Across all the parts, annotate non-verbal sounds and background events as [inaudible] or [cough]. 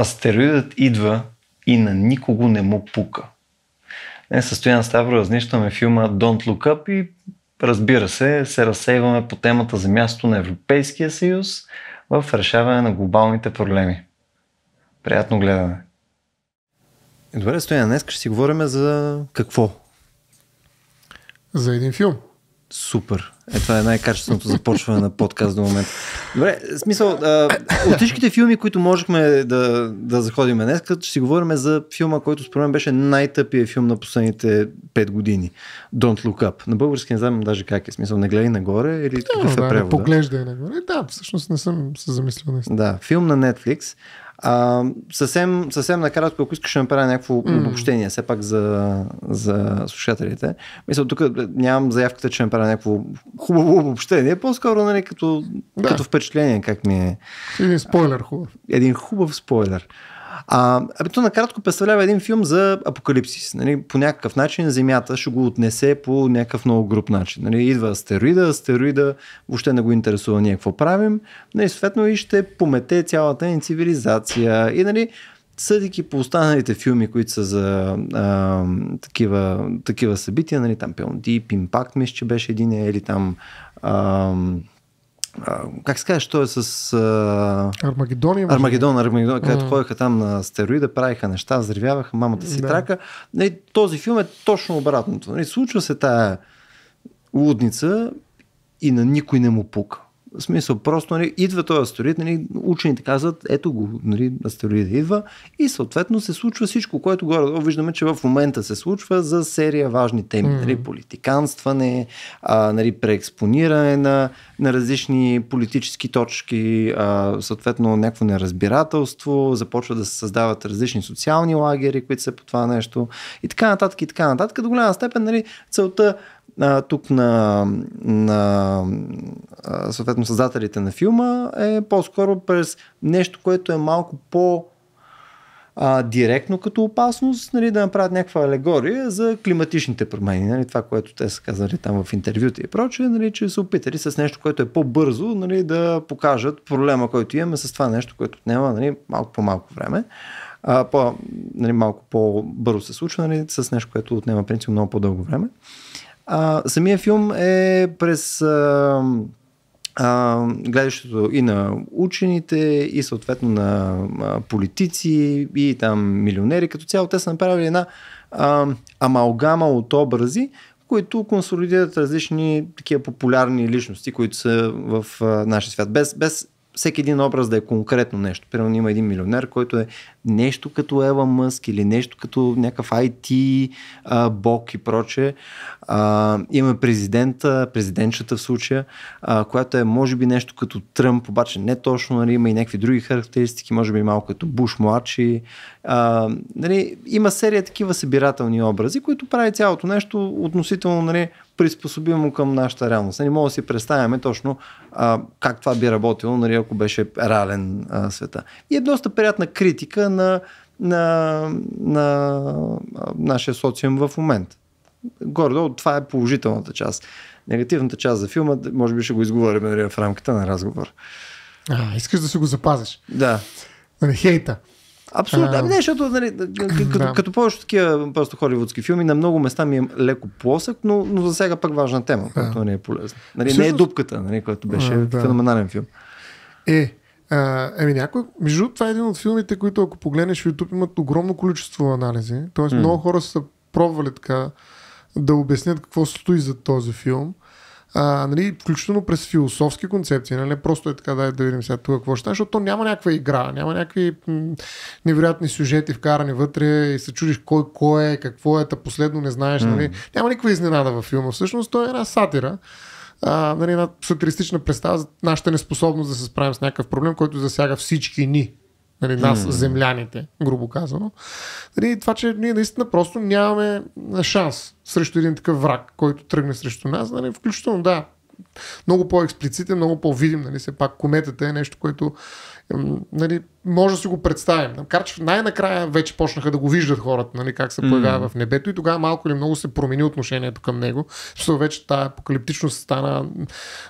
астероидът идва и на никого не му пука. Не, състоян Ставро разнищаме филма Don't Look Up и разбира се, се разсейваме по темата за място на Европейския съюз в решаване на глобалните проблеми. Приятно гледане! Добре, Стоян, днес ще си говорим за какво? За един филм. Супер. Е, това е най-качественото започване на подкаст до момента. Добре, смисъл, а, от всичките филми, които можехме да, да заходим днес, ще си говорим за филма, който според мен беше най-тъпия филм на последните 5 години. Don't Look Up. На български не знам даже как е. Смисъл, не гледай нагоре или какъв е да, е превода. Да, поглеждай нагоре. Да, всъщност не съм се замислил. Наистина. Да, филм на Netflix. А, съвсем, съвсем накратко, ако искаш да направя някакво mm. обобщение, все пак за, за слушателите. Мисля, тук е, нямам заявката, че направя някакво хубаво обобщение, по-скоро нали, като, да. като впечатление как ми е. Един спойлер хубав. Един хубав спойлер. А, абе, то накратко представлява един филм за апокалипсис. Нали? По някакъв начин Земята ще го отнесе по някакъв много груп начин. Нали? Идва астероида, астероида въобще не го интересува ние какво правим. Нали? Съответно и ще помете цялата ни цивилизация. И нали, съдики по останалите филми, които са за а, такива, такива събития, нали, там Пелнди, Пимпакт, мисля, че беше един, или там... А, как се казваш? Той е с... А... Армагедон Армагедон, Армагедон, където mm. ходеха там на стероида, правиха неща, взривяваха мамата си да. трака. Нали, този филм е точно обратното. Нали, случва се тая лудница и на никой не му пука. В смисъл, просто нали, идва този астероид, нали, учените казват, ето го, нали, астероида идва и съответно се случва всичко, което горе виждаме, че в момента се случва за серия важни теми, mm-hmm. нали, политиканстване, а, нали, преекспониране на на различни политически точки, а, съответно някакво неразбирателство, започва да се създават различни социални лагери, които са по това нещо и така нататък и така нататък. До голяма степен нали, целта а, тук на, на а, съответно създателите на филма е по-скоро през нещо, което е малко по- а, директно като опасност, нали, да направят някаква алегория за климатичните промени. Нали, това, което те са казали там в интервюта и прочее, нали, че са опитали с нещо, което е по-бързо нали, да покажат проблема, който имаме с това нещо, което отнема нали, малко по-малко време. А, по, нали, малко по-бързо се случва нали, с нещо, което отнема принцип много по-дълго време. А, самия филм е през а, гледащото и на учените, и съответно на политици, и там милионери. Като цяло те са направили една а, амалгама от образи, които консолидират различни такива популярни личности, които са в а, нашия свят. Без, без всеки един образ да е конкретно нещо. Примерно има един милионер, който е нещо като Ева Мъск или нещо като някакъв IT а, бог и проче. А, президента, президентчата в случая, а, която е може би нещо като Тръмп, обаче не точно, нали, има и някакви други характеристики, може би малко като Буш младши. А, нали, има серия такива събирателни образи, които прави цялото нещо относително нали, приспособимо към нашата реалност. Не нали, мога да си представяме точно а, как това би работило, нали, ако беше реален а, света. И е доста приятна критика на, на, на а, нашия социум в момента. Гордо, това е положителната част. Негативната част за филма, може би ще го изговорим нали, в рамките на разговор. А, искаш да си го запазиш. Да. Нали, хейта. Абсолютно. Ами не, защото нали, като, да. като повечето такива просто холивудски филми, на много места ми е леко плосък, но, но за сега пък важна тема, да. която не е полезна. Нали, Всъщност... Не е дупката, нали, който беше да. феноменален филм. Е, а, еми някой, между това е един от филмите, които ако погледнеш в YouTube имат огромно количество анализи. Тоест mm. много хора са пробвали така да обяснят какво стои за този филм а, нали, включително през философски концепции, нали, просто е така да, да видим сега това какво ще защото то няма някаква игра, няма някакви м- невероятни сюжети вкарани вътре и се чудиш кой кой е, какво е, та последно не знаеш, нали, mm. няма никаква изненада във филма, всъщност той е една сатира, а, нали, една сатиристична представа за нашата неспособност да се справим с някакъв проблем, който засяга всички ни нали, нас, mm. земляните, грубо казано. Нали, това, че ние наистина просто нямаме шанс срещу един такъв враг, който тръгне срещу нас, нали, включително да, много по-експлицитен, много по-видим, нали, все пак кометата е нещо, което нали, може да си го представим. Макар че най-накрая вече почнаха да го виждат хората, нали, как се появява mm. в небето и тогава малко или много се промени отношението към него, защото вече тази апокалиптичност стана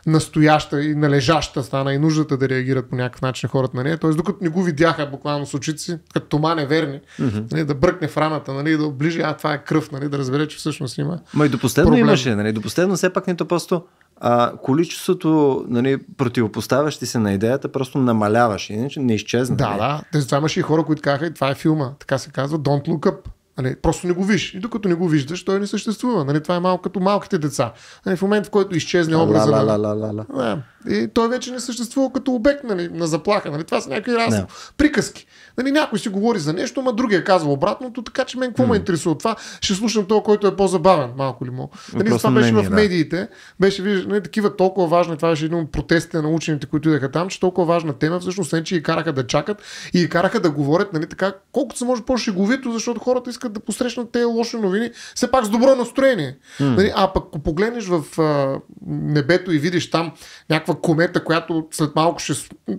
настояща и належаща, стана и нуждата да реагират по някакъв начин хората на нали. нея. Тоест, докато не го видяха буквално с очици, като тома неверни, mm-hmm. нали, да бръкне в раната, нали, да оближи, а това е кръв, нали, да разбере, че всъщност има. Ма и до последно проблем. имаше, нали, до последно все пак нито е просто а, количеството нали, противопоставящи се на идеята просто намаляваш, иначе не изчезна. Да, нали? да. Те това имаше и хора, които казаха, «Е, това е филма, така се казва, Don't Look Up. Нали, просто не го виж. И докато не го виждаш, той не съществува. Нали, това е малко като малките деца. Нали, в момент, в който изчезне образа. Ла, ла, ла, ла, ла. И той вече не съществува като обект нали, на заплаха. Нали? Това са някакви раз... no. приказки. Нали, някой си говори за нещо, ама другия казва обратното, така че мен какво mm. ме интересува това? Ще слушам то, който е по-забавен, малко ли мога. Нали, това беше мнение, в медиите. Да. Беше нали, такива толкова важни, това беше един от протестите на учените, които идеха там, че толкова важна тема, всъщност, освен, че и караха да чакат и караха да говорят, нали, така, колкото се може по-шеговито, защото хората искат да посрещнат тези лоши новини, все пак с добро настроение. Mm. Нали, а пък, ако погледнеш в а, небето и видиш там някаква някаква комета, която след малко ще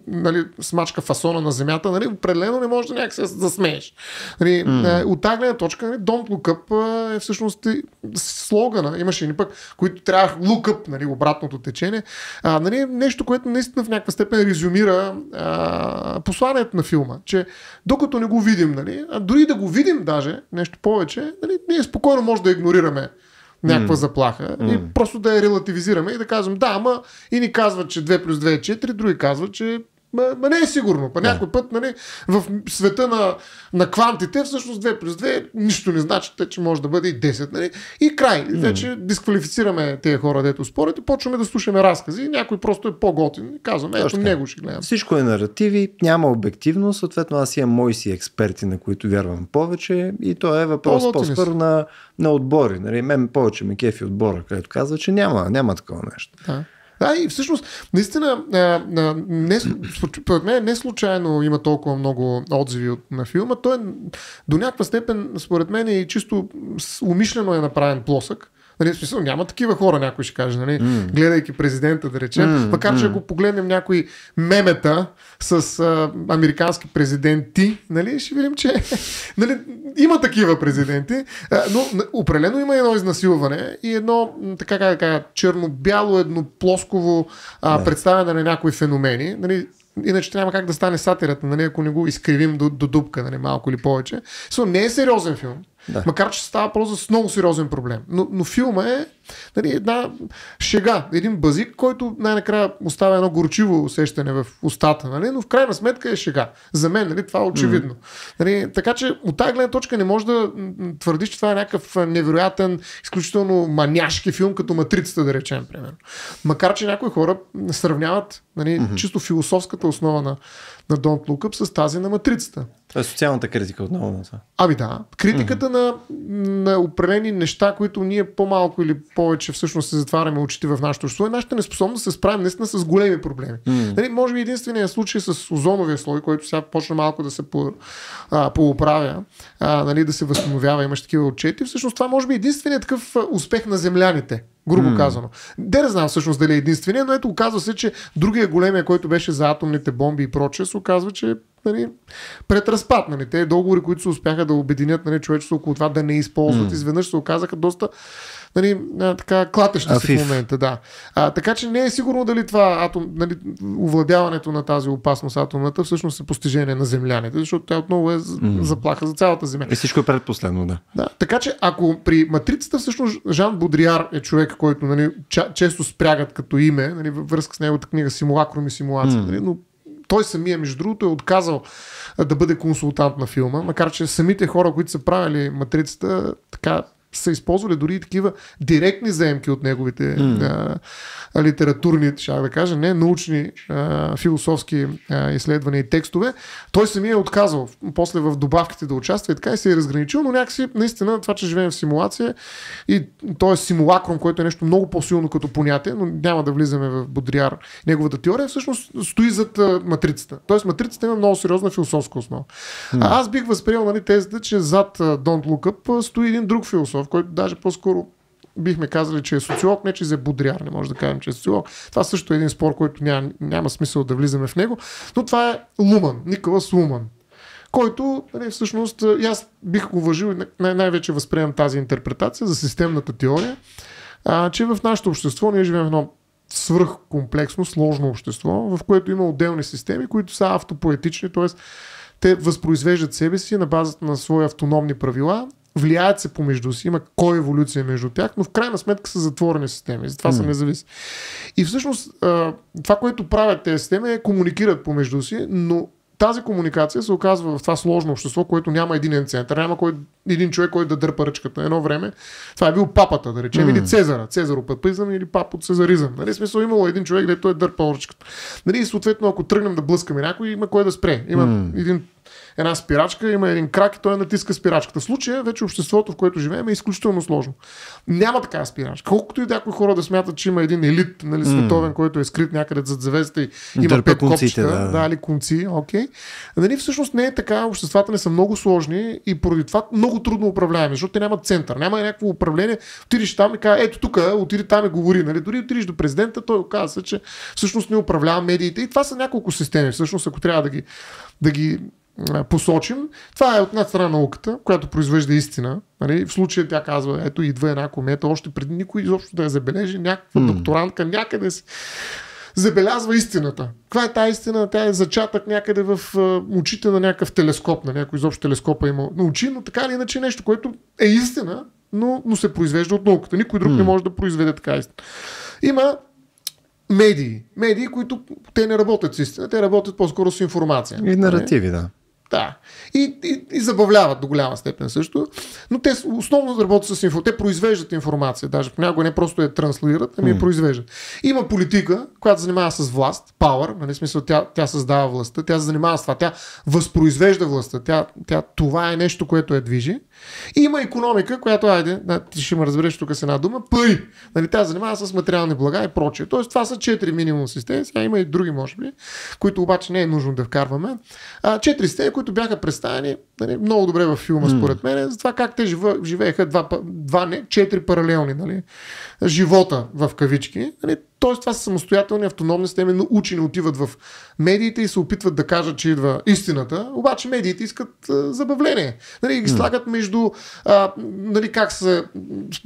нали, смачка фасона на земята, нали, определено не може да някак се засмееш. Нали, mm. От тази гледна точка, нали, Don't Look Up е, е всъщност слогана. Имаше и пък, които трябва Look Up, нали, обратното течение. А, нали, нещо, което наистина в някаква степен резюмира а, посланието на филма, че докато не го видим, нали, а дори да го видим даже, нещо повече, нали, ние спокойно може да игнорираме някаква mm. заплаха mm. и просто да я релативизираме и да кажем да, ама и ни казват, че 2 плюс 2 е 4, други казват, че Ма, ма не е сигурно. Па да. някой път, нали, в света на, на квантите, всъщност 2 плюс 2 нищо не значи, те, че може да бъде и 10. Нали? И край. Mm. Вече дисквалифицираме тези хора, дето спорят и почваме да слушаме разкази. И някой просто е по-готин. Казваме, ето него ще гледам. Всичко е наративи, няма обективност. Съответно, аз имам мои си експерти, на които вярвам повече. И то е въпрос по-скоро на, на отбори. Нали? Мен повече ме кефи отбора, където казва, че няма, няма такова нещо. Да. Да, и всъщност, наистина, не, според мен не случайно има толкова много отзиви на филма. Той е, до някаква степен, според мен, е чисто умишлено е направен плосък Нали, смисъл, няма такива хора, някой ще каже, нали, mm. гледайки президента, да речем. Mm. Макар, че mm. ако погледнем някои мемета с а, американски президенти, нали, ще видим, че [laughs] нали, има такива президенти, а, но определено има едно изнасилване и едно, така как кажа, черно-бяло, едноплосково плосково yeah. представяне на някои феномени. Нали, Иначе няма как да стане сатирата, нали, ако не го изкривим до, до дупка, нали, малко или повече. Со, не е сериозен филм. Да. Макар, че става въпрос за много сериозен проблем. Но, но филма е нали, една шега, един базик, който най-накрая оставя едно горчиво усещане в устата, нали, но в крайна сметка е шега. За мен нали, това е очевидно. Mm-hmm. Нали, така че от тази гледна точка не може да твърдиш, че това е някакъв невероятен, изключително маняшки филм, като Матрицата, да речем, примерно. Макар, че някои хора сравняват нали, mm-hmm. чисто философската основа на, на Don't Look Up с тази на Матрицата. Тоест социалната критика отново на това. Ами да, критиката mm-hmm. на, на определени неща, които ние по-малко или повече всъщност се затваряме очите в нашото общество, е нашата неспособност да се справим наистина с големи проблеми. Mm-hmm. Нали, може би единственият случай с озоновия слой, който сега почна малко да се по, а, поуправя, а, нали, да се възстановява, имаш такива отчети, всъщност това може би е единственият такъв успех на земляните. Грубо mm. казано. Де да знам всъщност дали е единствения, но ето оказва се, че другия големия, който беше за атомните бомби и прочее, се оказва, че нали, пред разпад. Нали. Те договори, които се успяха да обединят нали, човечеството около това да не използват, mm. изведнъж се оказаха доста нали, така, клатещи си в момента. Да. А, така че не е сигурно дали това атом, нали, овладяването на тази опасност атомната всъщност е постижение на земляните, защото тя отново е mm. заплаха за цялата земя. И всичко е предпоследно, да. да. Така че ако при матрицата всъщност Жан Бодриар е човек, който нали, често спрягат като име, нали, във връзка с неговата книга Симулакром и симулация, mm. нали, но той самия, между другото, е отказал да бъде консултант на филма, макар че самите хора, които са правили матрицата, така са използвали дори и такива директни заемки от неговите mm. а, литературни, ще да кажа, не научни а, философски а, изследвания и текстове. Той самия е отказал после в добавките да участва и така и се е разграничил, но някакси наистина това, че живеем в симулация и то е симулакром, което е нещо много по-силно като понятие, но няма да влизаме в Бодриар. Неговата теория всъщност стои зад а, матрицата. Тоест матрицата има много сериозна философска основа. Mm. А, аз бих възприел нали, тезата, че зад а, Don't Look Up стои един друг философ в който даже по-скоро бихме казали, че е социолог, не че е бодряр, не може да кажем, че е социолог. Това също е един спор, който няма, няма смисъл да влизаме в него. Но това е Луман, Николас Луман, който нали, всъщност, и аз бих го въжил, най- най-вече възприемам тази интерпретация за системната теория, а, че в нашето общество ние живеем в едно свръхкомплексно, сложно общество, в което има отделни системи, които са автопоетични, т.е. те възпроизвеждат себе си на базата на свои автономни правила влияят се помежду си, има кой еволюция е между тях, но в крайна сметка са затворени системи, затова mm. са независими. И всъщност това, което правят тези системи е комуникират помежду си, но тази комуникация се оказва в това сложно общество, което няма единен център, няма кой, един човек, който да дърпа ръчката. Едно време това е бил папата, да речем, mm. или Цезара, Цезаропапизъм или пап от Цезаризъм. Нали, смисъл имало един човек, където е дърпал ръчката. Нали, и съответно, ако тръгнем да блъскаме някой, има кой да спре. Има mm. един една спирачка, има един крак и той натиска спирачката. В случая вече обществото, в което живеем, е изключително сложно. Няма такава спирачка. Колкото и някои хора да смятат, че има един елит, нали, световен, mm. който е скрит някъде зад завеста и има Дърпа пет копчета, да. да, или конци, окей. Okay. Нали, всъщност не е така. Обществата не са много сложни и поради това много трудно управляваме, защото те нямат център. Няма някакво управление. Отидеш там и казва, ето тук, отиди там и говори. Нали, дори отидеш до президента, той оказва, че всъщност не управлява медиите. И това са няколко системи, всъщност, ако трябва да ги, да ги посочим. Това е от една страна науката, която произвежда истина. Нали? В случая тя казва, ето идва една комета, още преди никой изобщо да я е забележи, някаква mm. докторантка някъде си забелязва истината. Каква е тази истина? Тя е зачатък някъде в а, очите на някакъв телескоп, на някой изобщо телескопа има на очи, но така или иначе е нещо, което е истина, но, но се произвежда от науката. Никой друг mm. не може да произведе така истина. Има медии. Медии, които те не работят с истина, те работят по-скоро с информация. И наративи, да. Да. И, и, и забавляват до голяма степен също. Но те основно работят с инфо. Те произвеждат информация. Даже понякога не просто я транслират, ами я произвеждат. Има политика, която се занимава с власт, power, нали смисъл, тя, тя създава властта, тя се занимава с това, тя възпроизвежда властта. Тя, тя, това е нещо, което я движи. Има економика, която, айде, да, ти ще ме разбереш тук с една дума, пари. Нали, тя занимава с материални блага и прочее. Тоест, това са четири минимум системи, сега има и други, може би, които обаче не е нужно да вкарваме. А, четири системи, които бяха представени нали, много добре във филма, mm. според мен, за това как те живееха два, два не, четири паралелни нали, живота в кавички. Нали? Тоест това са самостоятелни, автономни системи, но учени отиват в медиите и се опитват да кажат, че идва истината, обаче медиите искат а, забавление. Нали, ги слагат между, а, нали, как се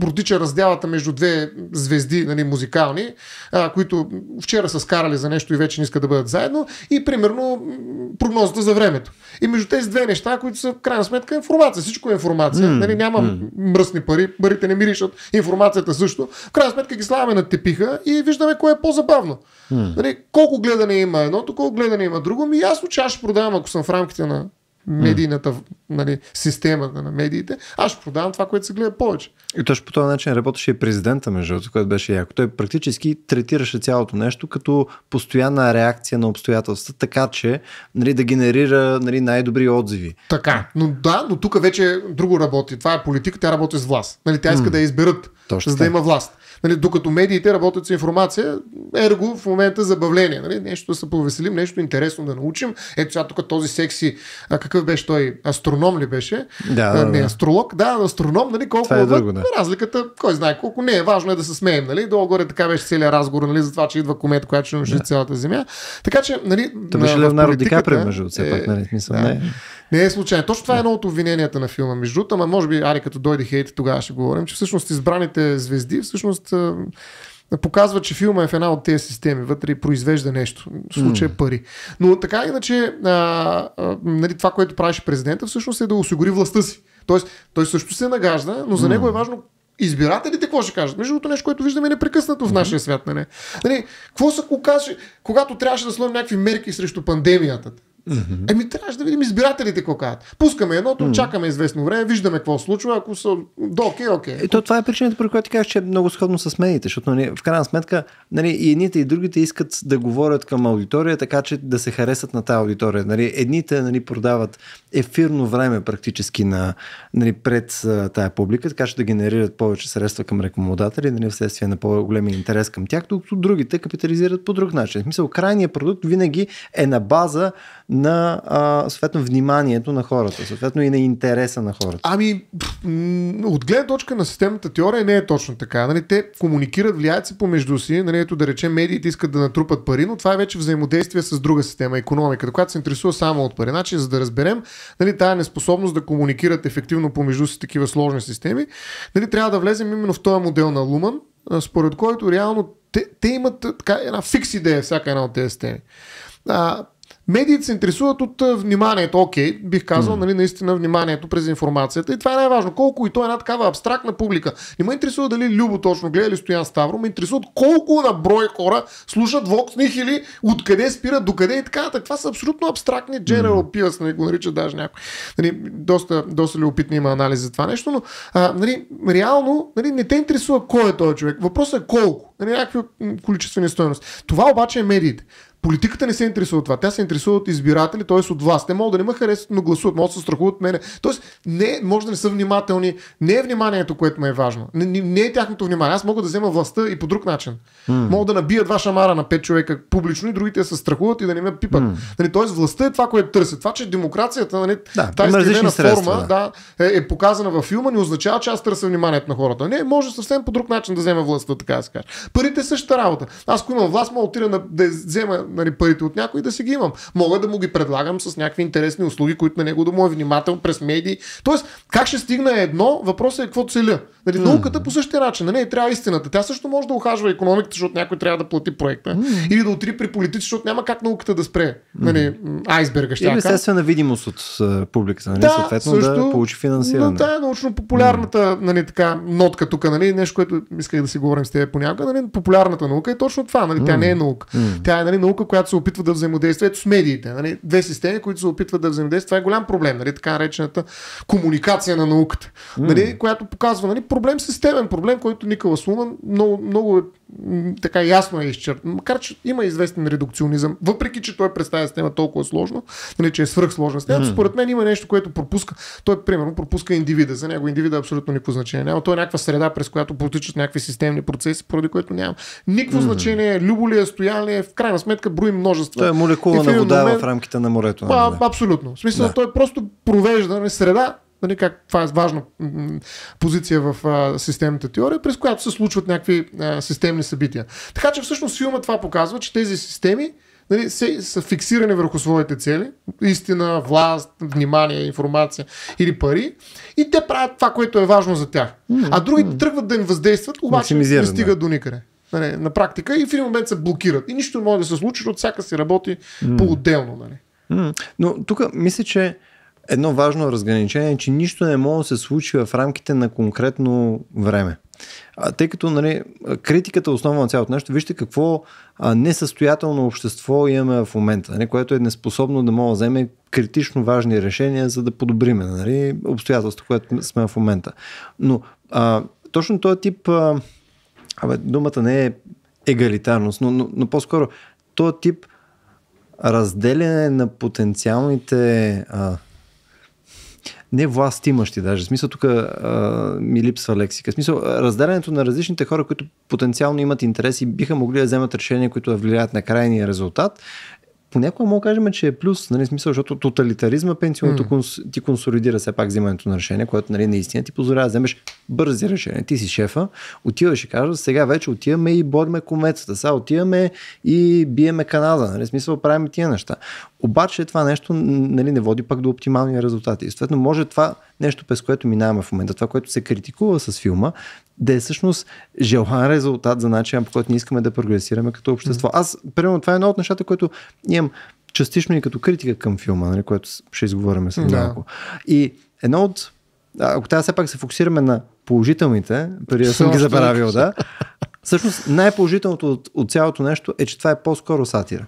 протича раздялата между две звезди нали, музикални, а, които вчера са скарали за нещо и вече не искат да бъдат заедно, и примерно прогнозата за времето. И между тези две неща, които са в крайна сметка информация, всичко е информация. Mm. Нали, няма mm. мръсни пари, парите не миришат, информацията също. В крайна сметка ги слагаме на тепиха и виждаме кое е по-забавно. Mm. Нали, колко гледане има едното, колко гледане има друго. Ми е ясно, че аз ще продавам, ако съм в рамките на медийната нали, системата на медиите, аз ще продавам това, което се гледа повече. И точно по този начин работеше и президента, между другото, което беше яко. Той практически третираше цялото нещо като постоянна реакция на обстоятелства, така че нали, да генерира нали, най-добри отзиви. Така, но да, но тук вече друго работи. Това е политика, тя работи с власт. Нали, тя иска м да я изберат, точно. за да има власт. Нали, докато медиите работят с информация, ерго в момента забавление. Нали, нещо да се повеселим, нещо интересно да научим. Ето сега тук този секси, как какъв беше той, астроном ли беше? Да, да, не, астролог, да, астроном, нали, колко е друго, да. разликата, кой знае колко не е, важно е да се смеем, нали, долу-горе така беше целият разговор, нали, за това, че идва комета, която ще унищожи да. цялата земя. Така че, нали, това беше Леонардо Ди Каприо, между все пак, е, нали, смисъл, да. не. Е. Не е случайно. Точно това е едно от обвиненията на филма. Между другото, може би, Ари, като дойде хейт, тогава ще говорим, че всъщност избраните звезди, всъщност е, показва, че филма е в една от тези системи, вътре и произвежда нещо. В случая mm. пари. Но така иначе, а, а, нали, това, което правеше президента, всъщност е да осигури властта си. Тоест, той също се нагажда, но за mm. него е важно избирателите какво ще кажат. Между другото, нещо, което виждаме непрекъснато в нашия свят. Нали? Нали, какво се окаже, когато трябваше да сложим някакви мерки срещу пандемията? Mm-hmm. Еми, трябваше да видим избирателите какво казват. Пускаме едното, mm-hmm. чакаме известно време, виждаме какво случва, ако са до окей, окей. И е, то, това е причината, при която ти казваш, че е много сходно с медиите, защото нали, в крайна сметка нали, и едните и другите искат да говорят към аудитория, така че да се харесат на тази аудитория. Нали, едните нали, продават ефирно време практически на, нали, пред тая публика, така че да генерират повече средства към рекламодатели, нали, вследствие на по-големи интерес към тях, докато другите капитализират по друг начин. В смисъл, крайният продукт винаги е на база на а, съответно вниманието на хората, съответно и на интереса на хората. Ами, от гледна точка на системната теория не е точно така. Нали? Те комуникират, влияят се помежду си, нали? ето да речем, медиите искат да натрупат пари, но това е вече взаимодействие с друга система, економиката, която се интересува само от пари. Значи, за да разберем нали, тази неспособност да комуникират ефективно помежду си такива сложни системи, нали, трябва да влезем именно в този модел на Луман, според който реално те, те имат така една фикс идея всяка една от тези системи. А, Медиите се интересуват от вниманието. Окей, okay, бих казал, mm. нали, наистина вниманието през информацията. И това е най-важно. Колко и то е една такава абстрактна публика. Не ме интересува дали Любо точно гледа или Стоян Ставро. Ме интересуват колко на брой хора слушат Vox или откъде спират, докъде и така нататък. Това са абсолютно абстрактни general mm. peers, нали, го наричат даже някой. Нали, доста, доста любопитни има анализ за това нещо, но а, нали, реално нали, не те интересува кой е този човек. Въпросът е колко. Нали, някакви количествени стоености. Това обаче е медиите. Политиката не се интересува от това. Тя се интересува от избиратели, т.е. от власт. Те могат да не ме харесват, но гласуват, могат да се страхуват от мене. Тоест, не, може да не са внимателни. Не е вниманието, което ме е важно. Не, не, не е тяхното внимание. Аз мога да взема властта и по друг начин. Mm. Мога да набия два шамара на пет човека публично и другите се страхуват и да не ме пипат. Mm. тоест, властта е това, което търсят. Това, че демокрацията, нали, да, тази изградена форма да. Да, е, е показана във филма, не означава, че аз търся вниманието на хората. Не, може съвсем по друг начин да взема властта, така да се каже. Парите е същата работа. Аз, ако имам власт, мога да отида да взема нали, парите от някой да си ги имам. Мога да му ги предлагам с някакви интересни услуги, които на него да му е внимател през медии. Тоест, как ще стигна едно, въпросът е какво целя. Нали, mm. Науката по същия начин. Не, нали, трябва истината. Тя също може да ухажва економиката, защото някой трябва да плати проекта. Mm. Или да отри при политици, защото няма как науката да спре. Нали, mm. айсберга ще. Или естествена видимост от публиката, нали, да, съответно също, да получи финансиране. Но е научно-популярната mm. нали, така, нотка тук, нали, нещо, което исках да си говорим с теб понякога, нали, популярната наука е точно това. Нали, mm. Тя не е наука. Mm. Тя е нали, наука, която се опитва да взаимодейства ето с медиите. Нали? Две системи, които се опитват да взаимодействат. Това е голям проблем, нали? така наречената комуникация на науката, нали? Mm. която показва нали? проблем системен, проблем, който Никола Слуман много, много е така ясно е изчерпан. Макар, че има известен редукционизъм, въпреки, че той представя система толкова сложно, не нали, че е свръхсложна система, mm. според мен има нещо, което пропуска. Той, примерно, пропуска индивида. За него индивида е абсолютно никакво значение няма. Той е някаква среда, през която протичат някакви системни процеси, поради което няма. Никакво mm. значение, е любо ли е, стояли е, в крайна сметка брои множество. Той е молекула на вода момент, в рамките на морето. Нали? абсолютно. В смисъл, да. той просто провежда нали, среда, нали, как това е важна позиция в а, системната теория, през която се случват някакви а, системни събития. Така че всъщност филма това показва, че тези системи нали, се, са фиксирани върху своите цели, истина, власт, внимание, информация или пари, и те правят това, което е важно за тях. Mm-hmm. А другите тръгват да им въздействат, обаче не стигат е. до никъде. Нали, на практика и в един момент се блокират. И нищо не може да се случи, защото всяка си работи mm-hmm. по-отделно. Нали. Mm-hmm. Но тук мисля, че едно важно разграничение е, че нищо не може да се случи в рамките на конкретно време. А, тъй като нали, критиката е основа на цялото нещо, вижте какво а, несъстоятелно общество имаме в момента, нали, което е неспособно да мога да вземе критично важни решения, за да подобриме нали, обстоятелството, което сме в момента. Но а, точно този тип, а, абе, думата не е егалитарност, но, но, но по-скоро този тип разделяне на потенциалните а, не власт имащи даже. В смисъл тук а, ми липсва лексика. В смисъл разделянето на различните хора, които потенциално имат интерес и биха могли да вземат решения, които да влияят на крайния резултат, понякога мога да кажем, че е плюс, нали, смисъл, защото тоталитаризма пенсионното mm. конс, ти консолидира все пак взимането на решение, което нали, наистина ти позволява да вземеш бързи решения. Ти си шефа, отиваш и казваш, сега вече отиваме и бориме комецата, сега отиваме и биеме Канада, нали, смисъл правим тия неща. Обаче това нещо нали, не води пак до оптимални резултати. И съответно може това нещо, през което минаваме в момента, това, което се критикува с филма, да е всъщност желан резултат за начина, по който ние искаме да прогресираме като общество. Mm-hmm. Аз, примерно, това е едно от нещата, което имам частично и като критика към филма, нали, което ще изговорим след малко. Mm-hmm. И едно от ако трябва все пак се фокусираме на положителните, преди да съм ги забравил, да, всъщност най-положителното от, от цялото нещо е, че това е по-скоро сатира.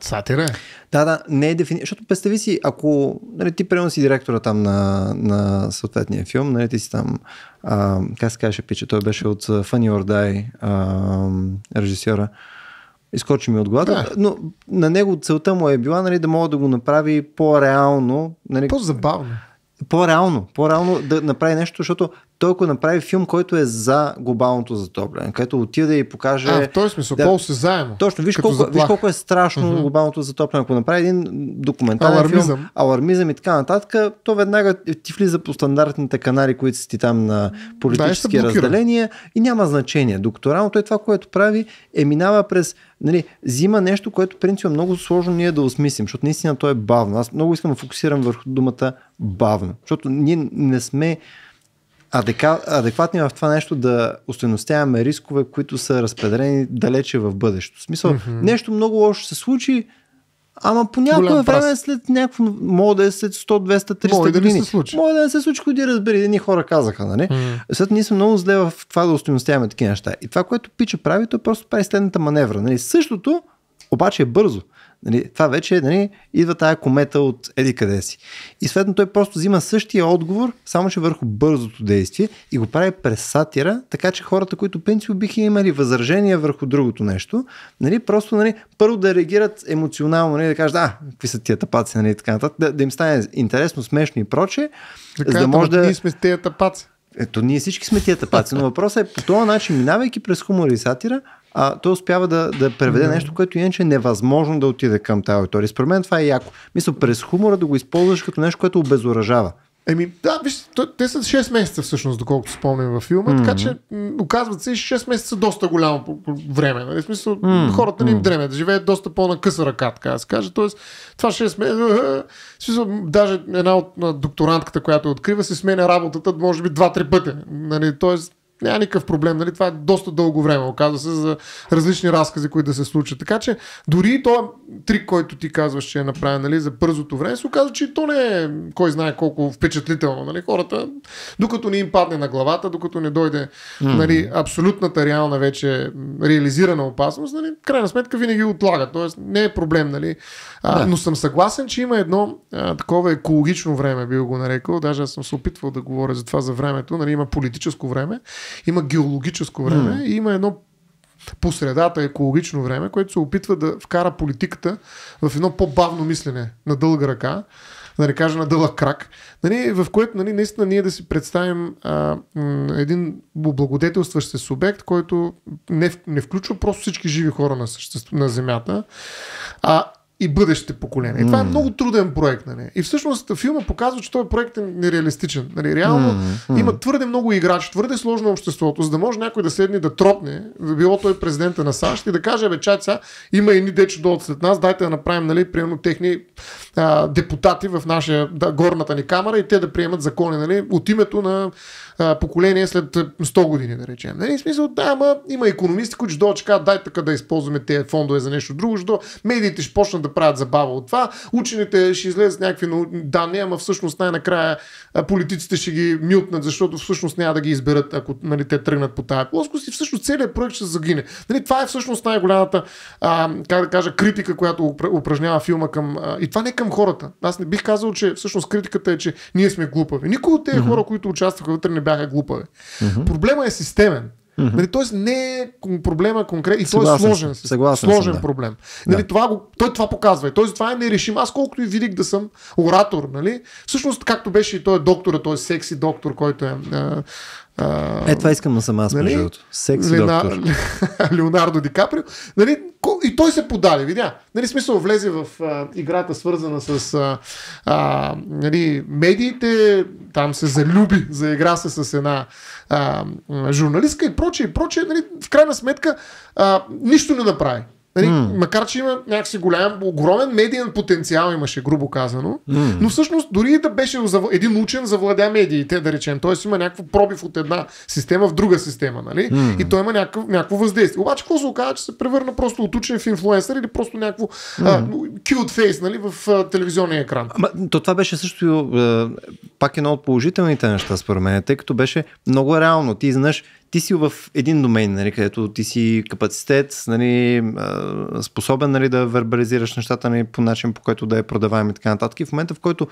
Сатира е. Да, да, не е дефини... Защото представи си, ако нали, ти преноси си директора там на, на съответния филм, нали, ти си там, а, как се казваше, пиче, той беше от Funny or Die, а, режисьора. Изкочи ми от главата, да. но на него целта му е била нали, да мога да го направи по-реално. Нали, по-забавно. По-реално, по-реално да направи нещо, защото той ако направи филм, който е за глобалното затопляне, където отида и покаже... А, в този смисъл, да, по се заемо. Точно, виж колко, виж колко е страшно uh-huh. глобалното затопляне. Ако направи един документален алармизъм. филм, алармизъм и така нататък, то веднага ти влиза по стандартните канали, които си ти там на политически да, разделения и няма значение. Докторално той това, което прави, е минава през нали, взима нещо, което принцип е много сложно ние да осмислим, защото наистина то е бавно. Аз много искам да фокусирам върху думата бавно, защото ние не сме адека, адекватни в това нещо да устойностяваме рискове, които са разпределени далече в бъдещето. смисъл, mm-hmm. нещо много лошо се случи, Ама по някое време след някакво, мога да е след 100, 200, 300 Може години. Да мога Може да не се случи, ходи да разбери. Едни хора казаха, нали? Mm. След ние сме много зле в това да установяваме такива неща. И това, което Пича прави, е просто прави следната маневра. Нали? Същото, обаче е бързо. Нали, това вече нали, идва тая комета от еди къде си. И следно той просто взима същия отговор, само че върху бързото действие и го прави през сатира, така че хората, които принцип биха имали възражения върху другото нещо, нали, просто нали, първо да реагират емоционално, нали, да кажат, а, какви са тия тапаци, нали, така нататък, да, да им стане интересно, смешно и проче. Така, за да може да... Ние сме тия тапаци. Ето, ние всички сме тия тапаци, но въпросът е по този начин, минавайки през хумор и сатира, а, той успява да, да преведе mm-hmm. нещо, което иначе е невъзможно да отиде към тази аудитория. Според мен това е яко. Мисля, през хумора да го използваш като нещо, което обезоръжава. Еми, да, виж, те са 6 месеца всъщност, доколкото спомням във филма, mm-hmm. така че оказват се 6 месеца е доста голямо време. Нали? В смисъл, mm-hmm. хората не им дремят, да живеят доста по-на къса ръка, така да се каже. Тоест, това 6 месеца, [laughs] смисъл, даже една от докторантката, която открива, се сменя работата, може би 2-3 пъти. Нали? Тоест, няма никакъв проблем. Нали? Това е доста дълго време, оказва се, за различни разкази, които да се случат. Така че дори и този трик, който ти казваш, че е направен нали, за бързото време, се оказва, че и то не е кой знае колко впечатлително. Нали? Хората, докато не им падне на главата, докато не дойде нали, абсолютната реална вече реализирана опасност, нали, крайна сметка винаги отлагат. Тоест не е проблем. Нали? А, да. Но съм съгласен, че има едно а, такова екологично време, би го нарекал. Даже аз съм се опитвал да говоря за това за времето. Нали, има политическо време има геологическо време mm. и има едно посредата екологично време, което се опитва да вкара политиката в едно по-бавно мислене на дълга ръка, да не кажа на дълъг крак, нали, в което нали, наистина ние да си представим а, м, един облагодетелстващ се субект, който не, не включва просто всички живи хора на, същество, на Земята, а и бъдещите поколения. И това е много труден проект. Нали? И всъщност филма показва, че този проект е нереалистичен. Нали? Реално mm. Mm. има твърде много играчи, твърде сложно е обществото, за да може някой да седне да тропне, да било той президента на САЩ и да каже, бе, чай сега, има ни дечо долу след нас, дайте да направим, нали, примерно, техни а, депутати в нашия, да, горната ни камера и те да приемат закони, нали, от името на а, поколение след 100 години, да речем. Нали? В смисъл, да, ама има економисти, които ще дойдат, дайте така да използваме тези фондове за нещо друго, ще медиите ще почнат да правят забава от това. Учените ще излезат някакви данни, ама всъщност най-накрая политиците ще ги мютнат, защото всъщност няма да ги изберат, ако нали, те тръгнат по тая плоскост и всъщност целият проект ще загине. Нали, това е всъщност най-голямата, а, как да кажа, критика, която упражнява филма към... А, и това не към хората. Аз не бих казал, че всъщност критиката е, че ние сме глупави. Никой от тези mm-hmm. хора, които участваха вътре, не бяха глупави. Mm-hmm. Проблема е системен. Mm-hmm. Нали, тоест не е проблема конкретно, И той е сложен, съгласен сложен съм, да. проблем. Нали, да. това го, той това показва. И той това е нерешим. Аз колкото и видих да съм оратор, нали, всъщност както беше и той е доктора, той е секси доктор, който е... А, е, това искам да съм аз, нали? между Секси Лена... доктор. [laughs] Леонардо Ди Каприо. Нали? И той се подали, видя. Нали, смисъл влезе в а, играта, свързана с а, а, нали, медиите. Там се залюби, за се с една журналистка и прочее, и прочее, нали, в крайна сметка а, нищо не направи. Нали, mm. Макар, че има някакси голям, огромен медиен потенциал имаше, грубо казано, mm. но всъщност дори и да беше един учен завладя медиите, да речем, т.е. има някакво пробив от една система в друга система, нали? Mm. И той има някакво, някакво въздействие. Обаче, какво се оказа, че се превърна просто от учен в инфлуенсър или просто някакво mm. фейс face, нали, в а, телевизионния екран. Ама, то това беше също а, пак едно от положителните неща, според мен, тъй като беше много реално. Ти знаеш, ти си в един домен, нали, където ти си капацитет, нали, способен нали, да вербализираш нещата нали, по начин, по който да е продаваем и така нататък. И в момента, в който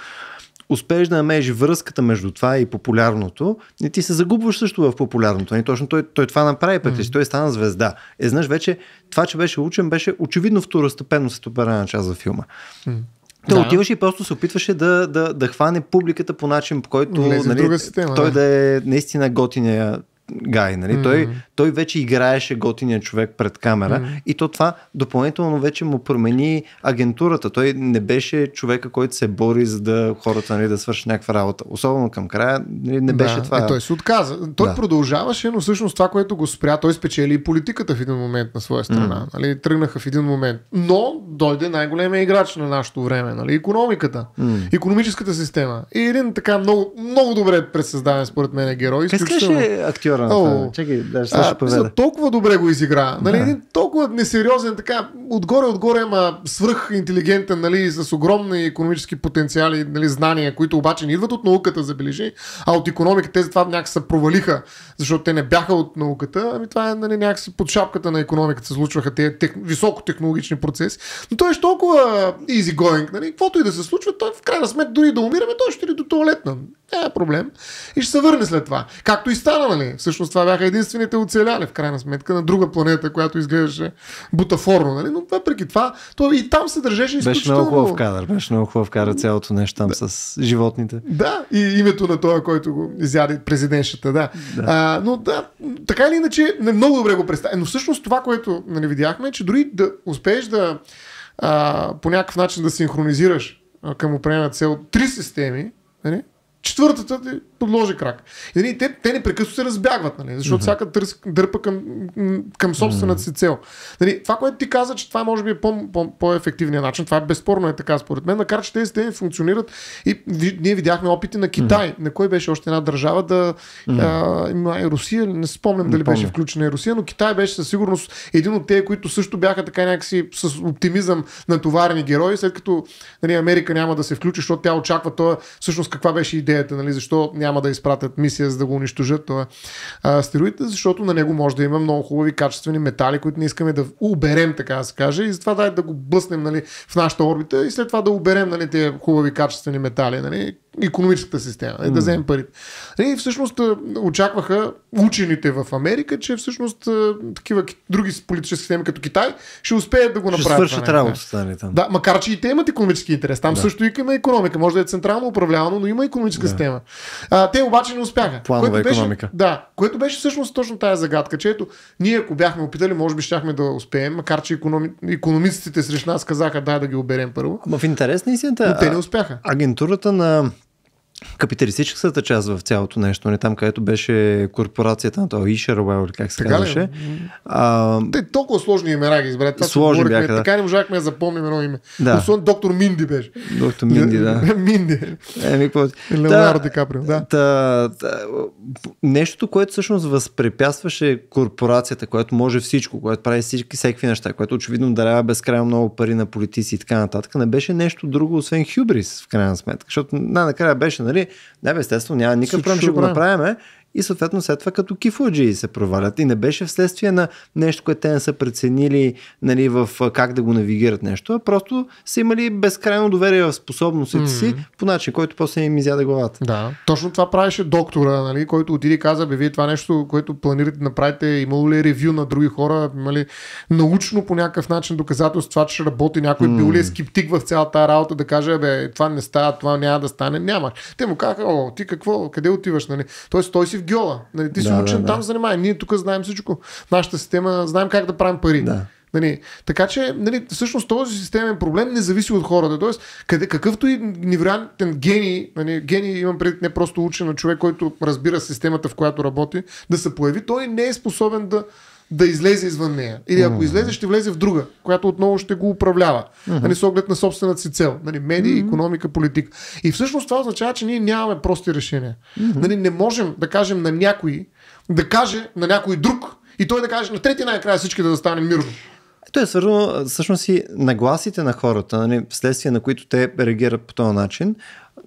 успееш да намериш връзката между това и популярното, и ти се загубваш също в популярното. И нали, точно той, той това направи пък, mm. той стана звезда. Е, знаеш, вече това, че беше учен, беше очевидно второстепенно с определена част за филма. Mm. Той да. отиваше и просто се опитваше да, да, да хване публиката по начин, по който нали, той да е наистина готиния гай. Нали? Mm-hmm. Той, той вече играеше готиния човек пред камера mm-hmm. и то това допълнително вече му промени агентурата. Той не беше човека, който се бори за да хората нали, да свършат някаква работа. Особено към края нали, не беше да. това. Е, той се отказа. Той да. продължаваше, но всъщност това, което го спря, той спечели и политиката в един момент на своя страна. Mm-hmm. Нали? Тръгнаха в един момент. Но дойде най-големия играч на нашето време. Нали? Економиката. Mm-hmm. Економическата система. И един така много, много добре пресъздаден според мен е герой. Как шофьора на това. Чакай, да, ще а, За толкова добре го изигра. Нали, да. толкова несериозен, така, отгоре-отгоре, ама интелигентен, нали, с огромни економически потенциали, нали, знания, които обаче не идват от науката, забележи, а от економиката те затова някак се провалиха, защото те не бяха от науката. Ами това е нали, някакси под шапката на економиката се случваха тези тех, високотехнологични процеси. Но той е толкова easy going, нали, каквото и да се случва, той в крайна сметка дори да умираме, той ще ли до туалетна. Не е проблем. И ще се върне след това. Както и стана, нали? Всъщност това бяха единствените оцеляли, в крайна сметка, на друга планета, която изглеждаше бутафорно. Нали? Но въпреки това, то и там се държеше изключително... Беше много хубав кадър, беше много хубав кадър цялото нещо там да. с животните. Да, и името на това, който го изяде президентшата, да. да. А, но да, така или иначе, много добре го представя. Но всъщност това, което нали, видяхме, е, че дори да успееш да а, по някакъв начин да синхронизираш към определена цел три системи, нали? четвъртата подложи крак. И, нали, те, те непрекъснато се разбягват, нали, защото mm-hmm. всяка търс, дърпа към, към собствената си цел. Нали, това, което ти каза, че това може би е по, по, по-ефективният начин, това е безспорно е така според мен, макар че тези системи функционират и ви, ние видяхме опити на Китай, mm-hmm. на кой беше още една държава да mm-hmm. а, има и Русия, не спомням не дали помня. беше включена и Русия, но Китай беше със сигурност един от тези, които също бяха така някакси с оптимизъм натоварени герои, след като нали, Америка няма да се включи, защото тя очаква това всъщност каква беше идеята, нали, защо няма няма да изпратят мисия за да го унищожат това астероид, защото на него може да има много хубави качествени метали, които не искаме да уберем, така да се каже, и затова дай да го блъснем нали, в нашата орбита и след това да уберем нали, тези хубави качествени метали. Нали, економическата система, mm. да вземем парите. И нали, всъщност очакваха учените в Америка, че всъщност такива други политически системи като Китай ще успеят да го направят. Ще свършат работа нали, там. Да, макар че и те имат економически интерес. Там да. също и има економика. Може да е централно управлявано, но има економическа да. система. А, те обаче не успяха. Планова което беше, економика. Да, което беше всъщност точно тази загадка, че ето, ние ако бяхме опитали, може би щяхме да успеем, макар че економи... економистите срещу нас казаха, дай да ги оберем първо. Ама в интерес на истината. те не успяха. Агентурата на капиталистическата част в цялото нещо, не нали, там, където беше корпорацията на този Ишервел, или как се така казваше. А... Те толкова сложни имена ги избрали. Това сложни бяха, да. Така не можахме да запомним едно име. Да. Особен доктор Минди беше. Доктор Минди, да. [laughs] Минди. Еми, какво... Леонардо Каприо, да. Та, та, нещото, което всъщност възпрепятстваше корпорацията, която може всичко, което прави всички всеки неща, което очевидно дарява безкрайно много пари на политици и така нататък, не беше нещо друго, освен хюбрис, в крайна сметка. Защото най-накрая беше, нали, нали? Не, бе, естествено, няма никакъв проблем, ще го направим и съответно след това като кифуджи се провалят. И не беше вследствие на нещо, което те не са преценили нали, в как да го навигират нещо, а просто са имали безкрайно доверие в способностите си mm-hmm. по начин, който после им изяде главата. Да, точно това правеше доктора, нали, който отиде и каза, бе, вие това нещо, което планирате да направите, имало ли е ревю на други хора, имали научно по някакъв начин доказателство това, че работи някой, mm-hmm. бил ли е скептик в цялата работа, да каже, бе, това не става, това няма да стане, няма. Те му казаха, о, ти какво, къде отиваш, нали? Тоест той си Гьола. Нали, ти си да, учен да, да. там, занимай. Ние тук знаем всичко. Нашата система, знаем как да правим пари. Да. Нали, така че, нали, всъщност този системен проблем не зависи от хората. Тоест, къде, какъвто и невероятен гений, нали, гений имам предвид не просто учен, а човек, който разбира системата, в която работи, да се появи, той не е способен да да излезе извън нея. Или ако mm-hmm. излезе, ще влезе в друга, която отново ще го управлява. Mm-hmm. Нали, с оглед на собствената си цел. Нали, медии, mm-hmm. економика, политика. И всъщност това означава, че ние нямаме прости решения. Mm-hmm. Нали, не можем да кажем на някой, да каже на някой друг и той да каже на трети най-края всички да застане мирно. То е свързано всъщност и нагласите на хората, нали, вследствие на които те реагират по този начин,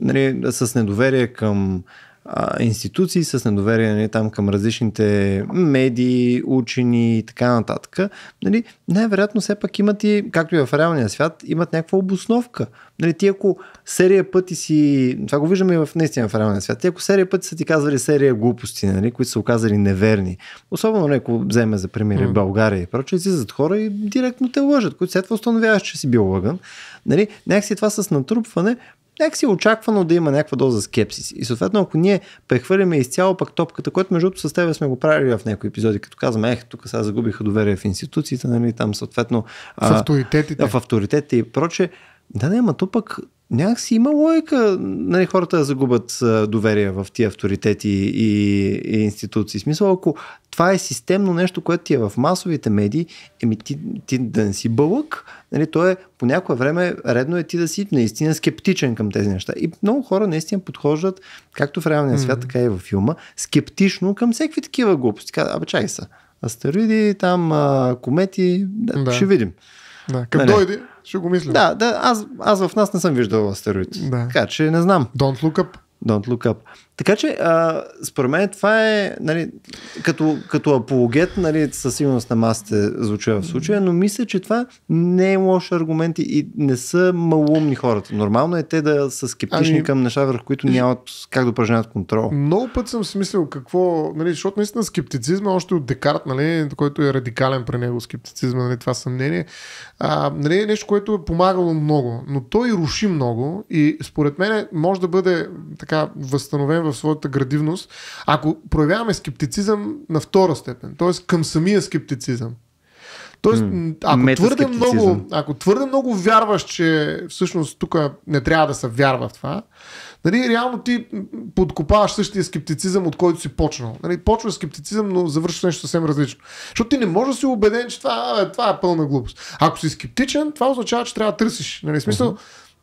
нали, с недоверие към а, институции с недоверие нали, там към различните медии, учени и така нататък, нали, най-вероятно все пак имат и, както и в реалния свят, имат някаква обосновка. Нали, ти ако серия пъти си, това го виждаме и в наистина в реалния свят, ти ако серия пъти са ти казвали серия глупости, нали, които са оказали неверни, особено нали, ако вземе за пример mm. България и прочее, излизат хора и директно те лъжат, които след това установяваш, че си бил лъган. Нали, някакси това с натрупване някакси е очаквано да има някаква доза скепсис. И съответно, ако ние прехвърляме изцяло пък топката, което между другото с теб сме го правили в някои епизоди, като казваме, ех, тук сега загубиха доверие в институциите, нали, там съответно. В авторитетите. А, в авторитетите и проче. Да, не, ма то пък някак си има лойка нали, хората да загубят доверие в тия авторитети и, и институции. Смисъл, ако това е системно нещо, което ти е в масовите медии, еми ти, ти да не си бълък, нали, то е по някое време редно е ти да си наистина скептичен към тези неща. И много хора наистина подхождат, както в реалния свят, mm-hmm. така и във филма, скептично към всеки такива глупости. абе чай са, астероиди, там а, комети, да, да. ще видим. Да, към нали. дойде, ще го мисля. Да, да аз, аз в нас не съм виждал астероид. Да. Така че не знам. Don't look up. Don't look up. Така че, а, според мен това е, нали, като, като апологет, нали, със сигурност на масите звучи в случая, но мисля, че това не е лош аргумент и не са малумни хората. Нормално е те да са скептични ами... към неща, върху които нямат как да упражняват контрол. Много път съм смислил какво, нали, защото наистина скептицизма още от Декарт, нали, който е радикален при него скептицизма, нали, това съмнение, а, нали, е нещо, което е помагало много, но той руши много и според мен може да бъде така възстановен в своята градивност, ако проявяваме скептицизъм на втора степен, т.е. към самия скептицизъм. Тоест, ако твърде, много, ако твърде много вярваш, че всъщност тук не трябва да се вярва в това, нали, реално ти подкопаваш същия скептицизъм, от който си почнал. Нали, почваш скептицизъм, но завършваш нещо съвсем различно. Защото ти не можеш да си убеден, че това, това е пълна глупост. Ако си скептичен, това означава, че трябва да търсиш. Нали, смисъл, uh-huh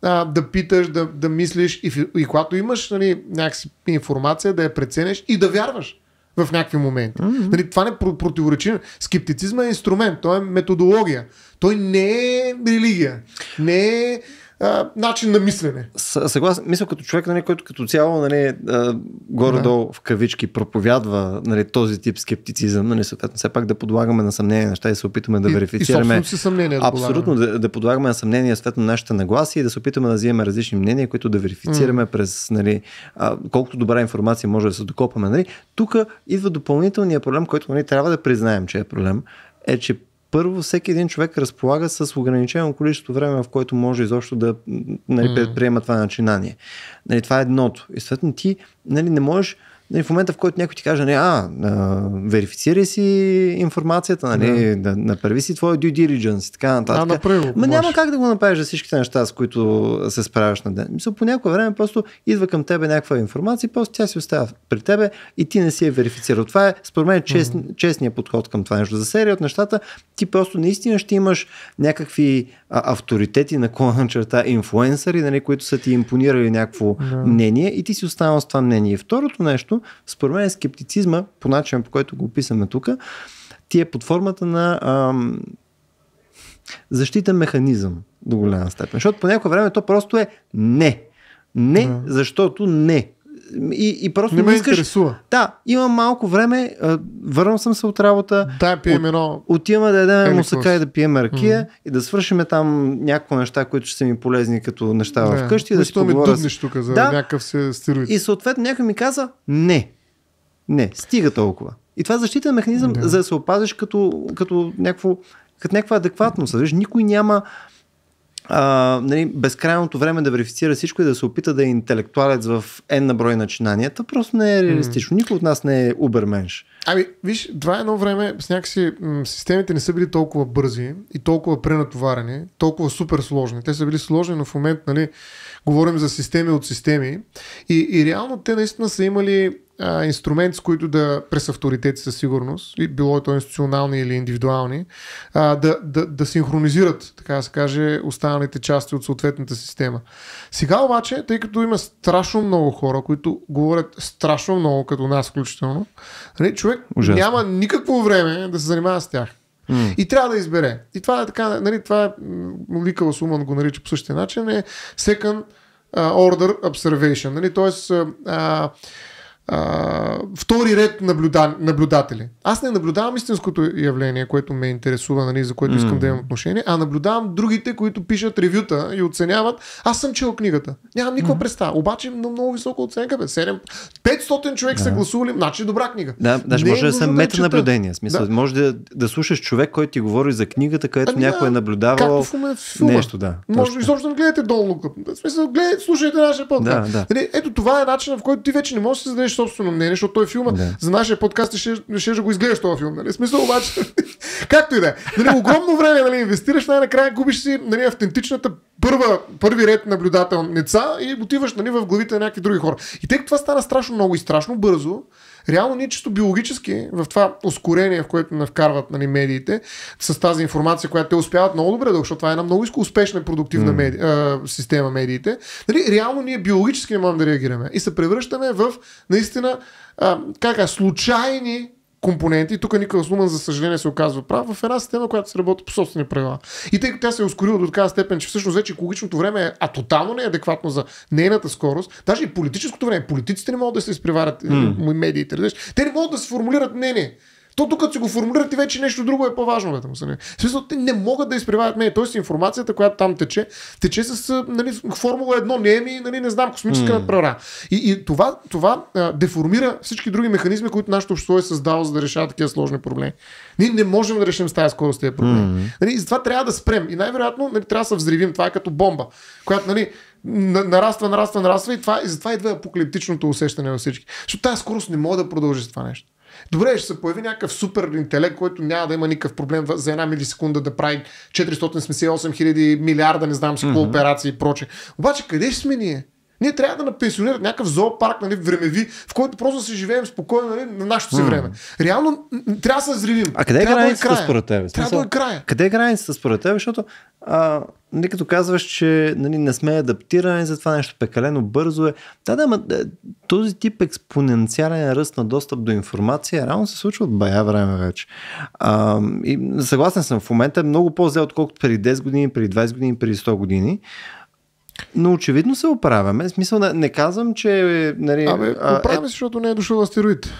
а, да питаш, да, да мислиш и, и когато имаш нали, някакси информация, да я преценеш и да вярваш в някакви моменти. Mm-hmm. Нали, това не противоречи. Скептицизма е инструмент, той е методология. Той не е религия. Не е а, начин на мислене. Съгласен, мисля като човек, нали, който като цяло нали, горе-долу да. в кавички проповядва нали, този тип скептицизъм, нали, съответно все пак да подлагаме на съмнение неща и се опитаме да верифицираме. И, и съмнение да абсолютно да, да подлагаме на съмнение съответно нашите нагласи и да се опитаме да вземем различни мнения, които да верифицираме mm. през нали, а, колкото добра информация може да се докопаме. Нали. Тук идва допълнителният проблем, който нали, трябва да признаем, че е проблем, е, че първо всеки един човек разполага с ограничено количество време, в което може изобщо да нали, предприема това начинание. Нали, това е едното. И съответно ти нали, не можеш и нали, в момента, в който някой ти каже, нали, а, а, верифицирай си информацията, нали, да. направи си твоя due diligence и така нататък. А, направо, Ма няма как да го направиш за всичките неща, с които се справяш на ден. Мисля, по някое време просто идва към тебе някаква информация, просто тя си остава при тебе и ти не си я верифицирал. Това е, според мен, чест, mm-hmm. честният подход към това нещо. За серия от нещата ти просто наистина ще имаш някакви авторитети на клана черта инфуенсъри, нали, които са ти импонирали някакво да. мнение и ти си останал с това мнение. И второто нещо, според мен е скептицизма, по начин по който го описаме тук, ти е под формата на ам, защитен механизъм до голяма степен. Защото по някое време то просто е не. Не, да. защото не и, и просто не ме искаш... интересува. Да, имам малко време, върнал съм се от работа. Да, пием едно. От, отиваме да ядем мусака и да пием ракия mm-hmm. и да свършим там някои неща, които ще са ми полезни като неща yeah. вкъщи. Да, си ми ми тук за да, някакъв се стирует. И съответно някой ми каза, не, не, стига толкова. И това е защитен механизъм, yeah. за да се опазиш като, като, някакво, като някаква адекватност. Виж, никой няма а, нали, безкрайното време да верифицира всичко и да се опита да е интелектуалец в N на брой начинанията, просто не е реалистично. Mm. Никой от нас не е уберменш. Ами, виж, това едно време с някакси м- системите не са били толкова бързи и толкова пренатоварени, толкова супер сложни. Те са били сложни, но в момент, нали, говорим за системи от системи и, и реално те наистина са имали а, инструмент, с които да, през авторитети със сигурност, и било то институционални или индивидуални, а, да, да, да синхронизират, така да се каже, останалите части от съответната система. Сега обаче, тъй като има страшно много хора, които говорят страшно много, като нас включително, нали, човек Ужасно. няма никакво време да се занимава с тях. Mm. И трябва да избере. И това е така, нали, това е, Ликала Суман го нарича по същия начин, е second order observation. Нали, тоест, а, а, втори ред наблюда, наблюдатели. Аз не наблюдавам истинското явление, което ме интересува, нали, за което mm. искам да имам отношение, а наблюдавам другите, които пишат ревюта и оценяват. Аз съм чел книгата. Нямам никаква mm. представа. Обаче на много висока оценка бе. 7... 500 човек yeah. са гласували, значи добра книга. Да, даже е може е да са метанаблюдения. Да смисъл, да. Може да, да слушаш човек, който ти говори за книгата, където ами а, някой е наблюдавал в момент, в нещо. Да, може и изобщо да гледате долу. В смисъл, гледайте, слушайте нашия път. Да, да. Нали, ето това е начинът, в който ти вече не можеш да се изразиш собствено мнение, защото той филма да. за нашия подкаст ще, ще, ще го изгледаш този филм. Нали? Смисъл обаче, [laughs] както и да е. Нали, огромно време нали, инвестираш, най-накрая губиш си нали, автентичната първа, първи ред наблюдателница и отиваш нали, в главите на някакви други хора. И тъй като това стана страшно много и страшно бързо, реално ние чисто биологически в това ускорение, в което вкарват нали, медиите, с тази информация, която те успяват много добре, защото това е една много успешна и продуктивна mm. меди, а, система медиите, нали, реално ние биологически не можем да реагираме и се превръщаме в наистина а, как, случайни компоненти. И тук Николас Луман, за съжаление, се оказва прав в една система, която се работи по собствени правила. И тъй като тя се е ускорила до такава степен, че всъщност вече екологичното време е а тотално неадекватно е за нейната скорост, даже и политическото време, политиците не могат да се изпреварят, mm. медиите, те не могат да се формулират мнение то тук си го формулират и вече нещо друго е по-важно. Бе, му В смисъл, те не могат да изпреварят мен. Тоест информацията, която там тече, тече с нали, Формула 1, не е ми, нали, не знам, космическа mm. права. И, и това, това а, деформира всички други механизми, които нашето общество е създало, за да решава такива сложни проблеми. Ние не можем да решим с тази скорост тези проблеми. Mm. Нали, и затова трябва да спрем. И най-вероятно нали, трябва да се взривим. Това е като бомба, която нали, нараства, нараства, нараства и, това, и затова идва апокалиптичното усещане на всички. Защото тази скорост не може да продължи с това нещо. Добре, ще се появи някакъв супер интелект, който няма да има никакъв проблем за една милисекунда да прави 478 хиляди милиарда, не знам си какво mm-hmm. операции и проче. Обаче къде ще сме ние? Ние трябва да напенсионират някакъв зоопарк, нали, времеви, в който просто да се живеем спокойно нали, на нашето си време. Реално трябва да се зривим. А къде е границата да е според тебе? Трябва да е, е края. Къде е границата според тебе? Защото а, не нали, като казваш, че нали, не сме адаптирани за това нещо, пекалено бързо е. Да, да, ма, е, този тип експоненциален ръст на достъп до информация реално се случва от бая време вече. А, и съгласен съм, в момента е много по-зле, отколкото преди 10 години, преди 20 години, преди 100 години. Но очевидно се оправяме. смисъл, не, не казвам, че... Нали, Абе, оправяме се, защото не е дошъл астероид.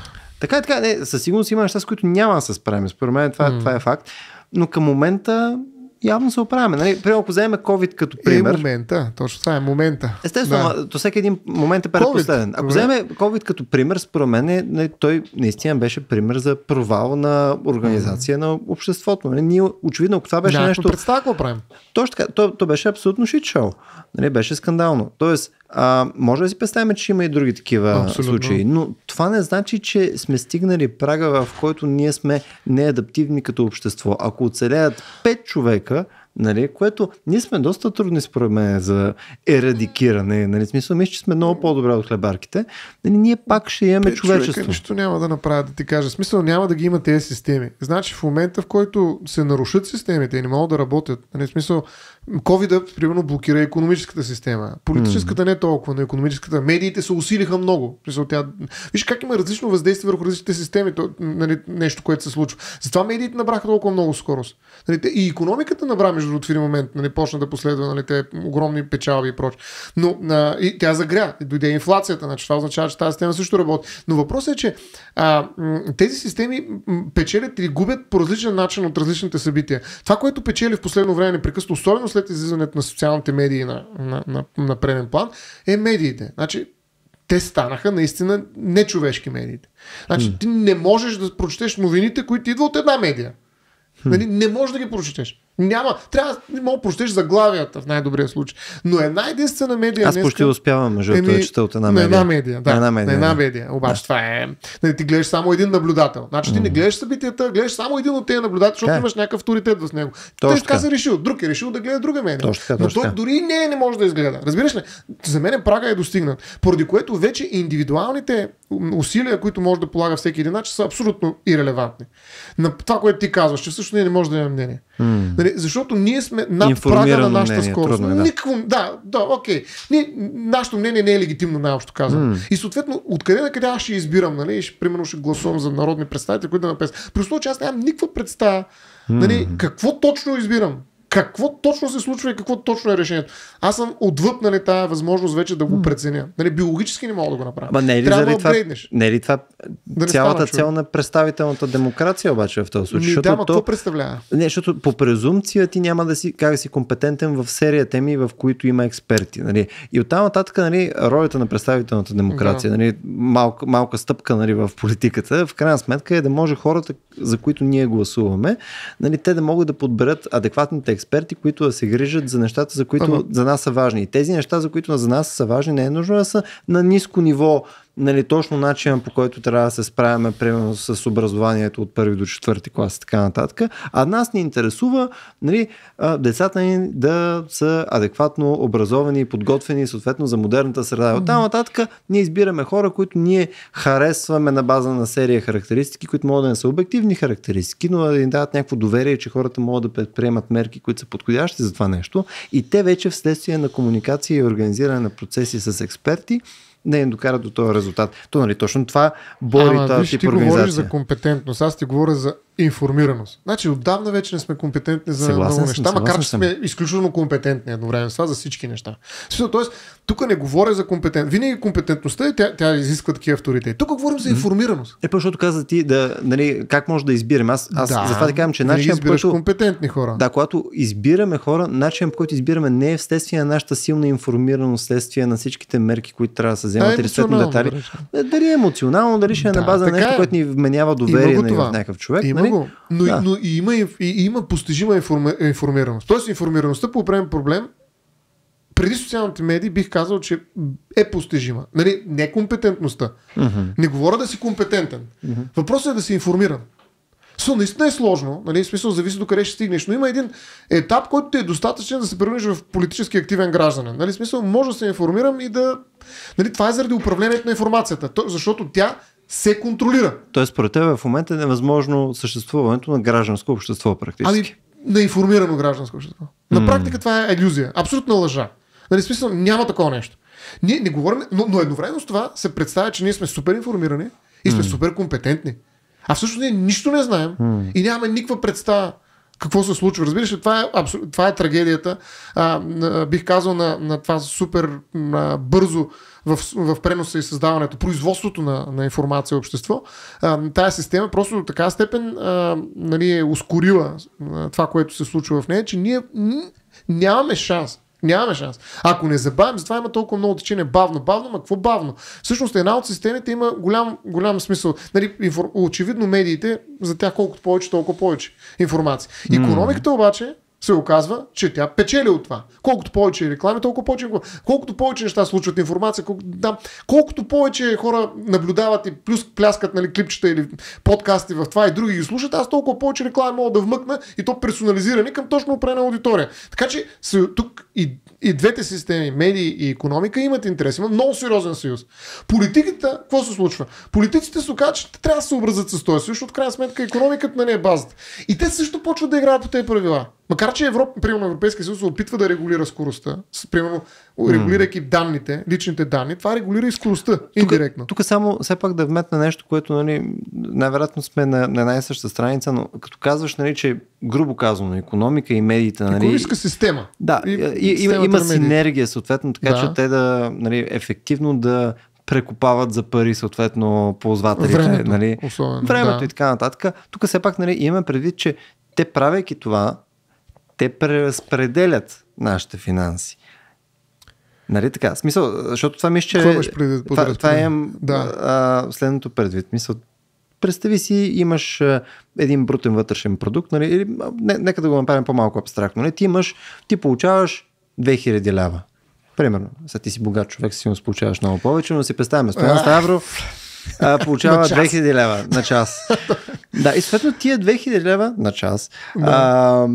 Така и е, така, е. не, със сигурност има неща, с които няма да се справим. Според мен това, mm. това е факт. Но към момента явно се оправяме. Нали? Примерно, ако вземем COVID като е пример. Е момента, точно това е момента. Естествено, да. до всеки един момент е предпоследен. Ако вземем COVID като пример, според мен е, нали, той наистина беше пример за провал на организация mm. на обществото. Нали? Ние, очевидно, ако това беше да, нещо. Представя какво правим. Точно така, то, то беше абсолютно шит шоу. Нали? Беше скандално. Тоест, а, може да си представим, че има и други такива Абсолютно. случаи, но това не значи, че сме стигнали прага, в който ние сме неадаптивни като общество. Ако оцелеят 5 човека, нали, което ние сме доста трудни според мен за ерадикиране, нали, смисъл, мисля, че сме много по-добре от хлебарките, нали, ние пак ще имаме Пет човечество. Човека нищо няма да направят, да ти кажа. Смисъл няма да ги има тези системи. Значи в момента, в който се нарушат системите и не могат да работят, нали, смисъл, covid примерно, блокира економическата система. Политическата mm. не е толкова, но економическата. Медиите се усилиха много. Тя... Виж как има различно въздействие върху различните системи, то, нали, нещо, което се случва. Затова медиите набраха толкова много скорост. Нали, и економиката набра, между другото, в един момент нали, почна да последва нали, те огромни печалби и проч. Но а, и тя загря. Дойде инфлацията. Значи, това означава, че тази система също работи. Но въпросът е, че а, тези системи печелят или губят по различен начин от различните събития. Това, което печели в последно време непрекъснато, особено след излизането на социалните медии на, на, на, на преден план, е медиите. Значи, те станаха наистина нечовешки медиите. Значи, ти не можеш да прочетеш новините, които идват от една медия. Нали, не можеш да ги прочетеш. Няма. Трябва да мога прощиш заглавията в най-добрия случай. Но една единствена медия. Аз днеска... почти успявам, между другото, да чета от една медия. На една медия, да. На една медия. На една медия. Обаче да. това е. Не, нали, ти гледаш само един наблюдател. Значи ти mm. не гледаш събитията, гледаш само един от тези наблюдатели, защото е. имаш някакъв авторитет в него. Той така се е решил. Друг е решил да гледа друга медия. Точно така, Но той дори не, не може да изгледа. Разбираш ли? За мен прага е достигнат. Поради което вече индивидуалните усилия, които може да полага всеки един начин, са абсолютно ирелевантни. На това, което ти казваш, че всъщност ние не можем да имаме мнение. Mm. Нали, защото ние сме над прага на нашата мнение, скорост. Трудно, е, да. Никакво, да, да, окей. Ние, нашето мнение не е легитимно, най-общо казвам. Mm. И съответно, откъде на къде аз ще избирам, нали? Ще, примерно ще гласувам за народни представители, които да написат. При че аз нямам никаква представа, нали, mm. какво точно избирам какво точно се случва и какво точно е решението. Аз съм отвъд нали, тази възможност вече да го преценя. Нали, биологически не мога да го направя. Ма не е ли Трябва да обгледнеш. не е ли това да цялата цел на представителната демокрация обаче в този случай? Ми, да, то, какво представлява? Не, защото по презумпция ти няма да си, как да си компетентен в серия теми, в които има експерти. Нали? И оттам нататък нали, ролята на представителната демокрация, да. нали, малка, малка стъпка нали, в политиката, в крайна сметка е да може хората за които ние гласуваме, нали, те да могат да подберат адекватните експерти, които да се грижат за нещата, за които ага. за нас са важни. И тези неща, за които за нас са важни, не е нужно да са на ниско ниво нали, точно начина по който трябва да се справяме, примерно с образованието от първи до четвърти клас и така нататък. А нас ни интересува нали, децата ни да са адекватно образовани и подготвени съответно за модерната среда. От там нататък ние избираме хора, които ние харесваме на база на серия характеристики, които могат да не са обективни характеристики, но да им дават някакво доверие, че хората могат да предприемат мерки, които са подходящи за това нещо. И те вече вследствие на комуникация и организиране на процеси с експерти, не е докара до този резултат. То, нали, точно това бори Ама, тази виж, ти организация. говориш за компетентност, аз ти говоря за информираност. Значи отдавна вече не сме компетентни за съгласен много неща, съм, макар че сме изключително компетентни едновременно с това за всички неща. Тоест, тук не говоря за компетентност. Винаги компетентността е, тя, тя изисква такива авторитети. Тук говорим за информираност. Е, защото каза ти, да, нали, как може да избираме. Аз, аз да, затова ти да казвам, че начинът, по който... компетентни хора. Да, когато избираме хора, начинът, по който избираме не е вследствие на нашата силна информираност, следствие на всичките мерки, които трябва да се вземат, е или съответно детали. Е, дали е емоционално, дали ще е да, на база на нещо, е. което ни вменява доверие на някакъв човек. Има нали? Нали? Много. Но, да. но и има, и, и има постижима информи, информираност. Тоест информираността по определен проблем преди социалните медии бих казал, че е постижима. Нали, не компетентността. Mm-hmm. Не говоря да си компетентен. Mm-hmm. Въпросът е да се информирам. Со, наистина е сложно, нали, в смисъл зависи до къде ще стигнеш, но има един етап, който ти е достатъчен да се превърнеш в политически активен гражданин. Нали, в смисъл, може да се информирам и да... Нали, това е заради управлението на информацията, защото тя се контролира. Тоест, според теб в момента е невъзможно съществуването на гражданско общество практически. Ами, на информирано гражданско общество. На mm. практика това е иллюзия. Абсолютна лъжа. Нали, смисъл, няма такова нещо. Ние не говорим, но, но едновременно с това се представя, че ние сме супер информирани и сме mm. супер компетентни. А всъщност ние нищо не знаем mm. и нямаме никаква представа какво се случва. Разбираш ли, това е, абсур... това е трагедията, а, а, бих казал, на, на това супер а, бързо в, в преноса и създаването, производството на, на информация и общество. А, тая система просто до така степен а, нали, е ускорила а, това, което се случва в нея, че ние нямаме шанс Нямаме шанс. Ако не забавим, затова има толкова много течение. Бавно, бавно, ма какво бавно? Всъщност една от системите има голям, голям смисъл. Нали, инфор... Очевидно медиите, за тях колкото повече, толкова повече информация. Економиката обаче се оказва, че тя печели от това. Колкото повече е реклами, толкова повече. Е колкото повече неща случват информация, колко, да, колкото повече хора наблюдават и плюс пляскат нали, клипчета или подкасти в това и други ги слушат, аз толкова повече реклами мога да вмъкна и то персонализирани към точно определена аудитория. Така че тук и, и двете системи, медии и економика, имат интерес. Има много сериозен съюз. Политиката, какво се случва? Политиците се оказват, че трябва да се образят с този съюз, защото в крайна сметка економиката на нали, не е базата. И те също почват да играят по тези правила. Макар, че Европа, примерно Европейския съюз се опитва да регулира скоростта, с, примерно регулирайки данните, личните данни, това регулира и скоростта индиректно. Тук само все пак да вметна нещо, което нали, най-вероятно сме на, на една и съща страница, но като казваш, нали, че грубо казано, економика и медиите. Нали, Економическа система. Да, и, и, и, има, има синергия съответно, така да. че те да нали, ефективно да прекупават за пари, съответно, ползвателите. Времето, нали, особено, времето да. и така нататък. Тук все пак нали, имаме предвид, че те правейки това, те преразпределят нашите финанси. Нали така? Смисъл, защото това мисля, че... това, това имам да. а, следното предвид. Мисъл, представи си, имаш а, един брутен вътрешен продукт, нали? Или, не, нека да го направим по-малко абстрактно. Нали? Ти имаш, ти получаваш 2000 лева. Примерно. Сега ти си богат човек, си получаваш много повече, но си представяме. Стоян Ставро а, получава 2000 [laughs] лева на час. [laughs] Да, и съответно тия 2000 лева на час, да. а,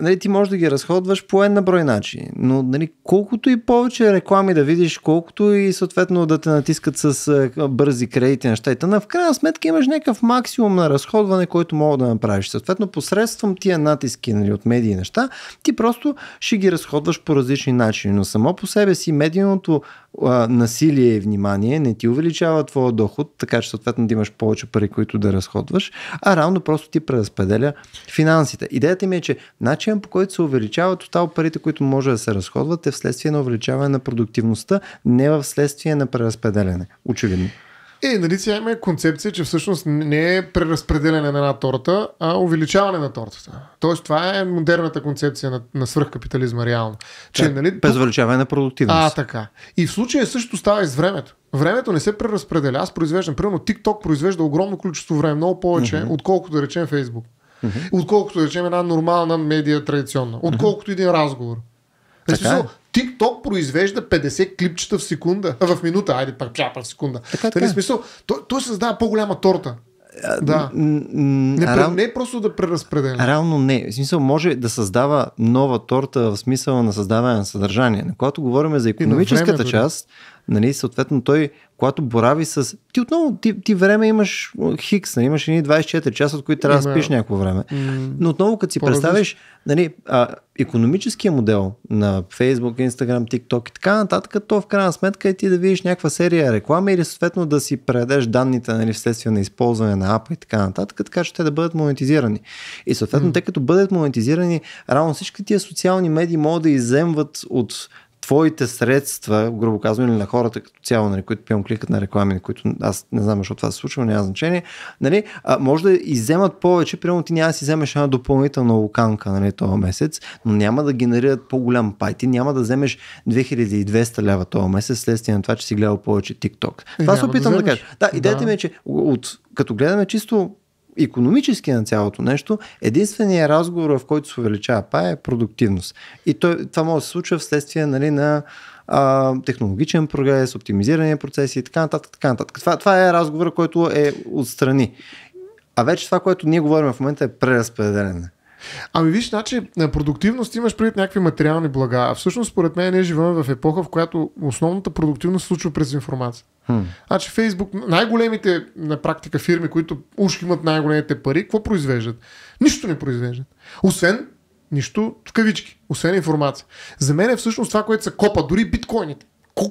нали, ти можеш да ги разходваш по една брой начин. Но нали, колкото и повече реклами да видиш, колкото и съответно да те натискат с а, бързи кредити, неща и тъна, в крайна сметка имаш някакъв максимум на разходване, който мога да направиш. Съответно, посредством тия натиски нали, от медии неща, ти просто ще ги разходваш по различни начини. Но само по себе си медийното а, насилие и внимание не ти увеличава твоя доход, така че съответно да имаш повече пари, които да разходваш, а реално просто ти преразпределя финансите. Идеята ми е, че начинът по който се увеличава тотал парите, които може да се разходват е вследствие на увеличаване на продуктивността, не в следствие на преразпределяне. Очевидно. Е, нали сега има концепция, че всъщност не е преразпределяне на една торта, а увеличаване на тортата. Тоест това е модерната концепция на, на свръхкапитализма реално. Че, да, нали, без увеличаване на продуктивност. А, така. И в случая също става и с времето. Времето не се преразпределя. Аз произвеждам, примерно TikTok произвежда огромно количество време, много повече, mm-hmm. отколкото да речем Facebook. Mm-hmm. Отколкото да речем една нормална медия традиционна. Отколкото mm-hmm. един разговор. Е, така? Е. TikTok произвежда 50 клипчета в секунда. в минута, айде, пак чапа в секунда. Така, така. смисъл, той, той създава по-голяма торта. А, да. не, реал... не е просто да преразпределя. Реално не. В смисъл може да създава нова торта в смисъла на създаване на съдържание. Но когато говорим за економическата част, Нали, съответно той, когато борави с... Ти отново, ти, ти време имаш хикс, нали, имаш едни 24 часа, от които трябва да спиш някакво време. Но отново, като си представиш нали, а, економическия модел на Facebook, Instagram, TikTok и така нататък, то в крайна сметка е ти да видиш някаква серия реклама или съответно да си предадеш данните нали, вследствие на използване на апа и така нататък, така че те да бъдат монетизирани. И съответно, mm. като бъдат монетизирани, равно всички тия социални медии могат да иземват от твоите средства, грубо казвам, или на хората като цяло, нали, които пием кликат на реклами, на които аз не знам защо това се случва, няма значение, нали, а, може да иземат повече, примерно ти няма да си вземеш една допълнителна луканка нали, този месец, но няма да генерират по-голям пай, ти няма да вземеш 2200 лява този месец, следствие на това, че си гледал повече TikTok. Това е, се опитам да, да кажа. Да, идеята да. ми е, че от, като гледаме чисто економически на цялото нещо, единственият разговор, в който се увеличава па е продуктивност. И той, това може да се случва вследствие нали, на а, технологичен прогрес, оптимизиране на процеси и така нататък. Така нататък. Това, това е разговор, който е отстрани. А вече това, което ние говорим в момента е преразпределене. Ами виж, значи продуктивност имаш преди някакви материални блага, а всъщност според мен ние живеем в епоха, в която основната продуктивност се случва през информация. Хм. Значи Фейсбук, най-големите на практика фирми, които уж имат най-големите пари, какво произвеждат? Нищо не произвеждат. Освен нищо в кавички, освен информация. За мен е всъщност това, което се копа, дори биткоините.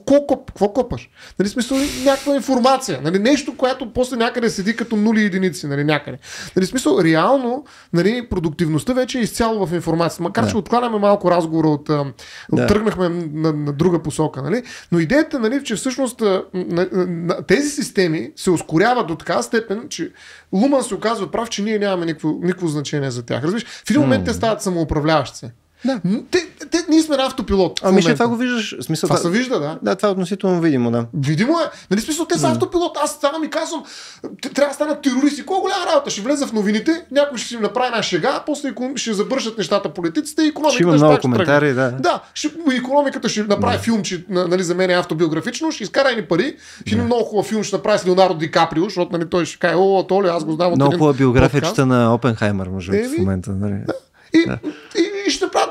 Колко, какво копаш? Нали, смисъл, някаква информация, нали, нещо, което после някъде седи като нули единици, нали, някъде. Нали, смисъл, реално, нали, продуктивността вече е изцяло в информацията. Макар, да. че откланяме малко разговора от, да. тръгнахме на, на, друга посока, нали? Но идеята, нали, че всъщност тези системи се ускоряват до така степен, че Луман се оказва прав, че ние нямаме никакво, никакво значение за тях. Разбираш? В един момент те стават самоуправляващи се. Да. Те, те, ние сме на автопилот. Ами ще това го виждаш. Смисъл, това, това се вижда, да. Да, това е относително видимо, да. Видимо е. Нали смисъл, те са mm. автопилот. Аз това ми казвам, трябва да станат терористи. Колко голяма работа? Ще влезе в новините, някой ще си направи една шега, после ще забършат нещата политиците и економиката ще, има много коментари, да. Да, ще, економиката ще направи да. филм, че, нали, за мен е автобиографично, ще изкара ни пари. Ще да. много хубав филм, ще направи с Леонардо Ди Каприо, защото нали, той ще каже, о, Толи, аз го знам. Много хубава биографията на Опенхаймер, може би, в момента. Нали? Да. И, да. и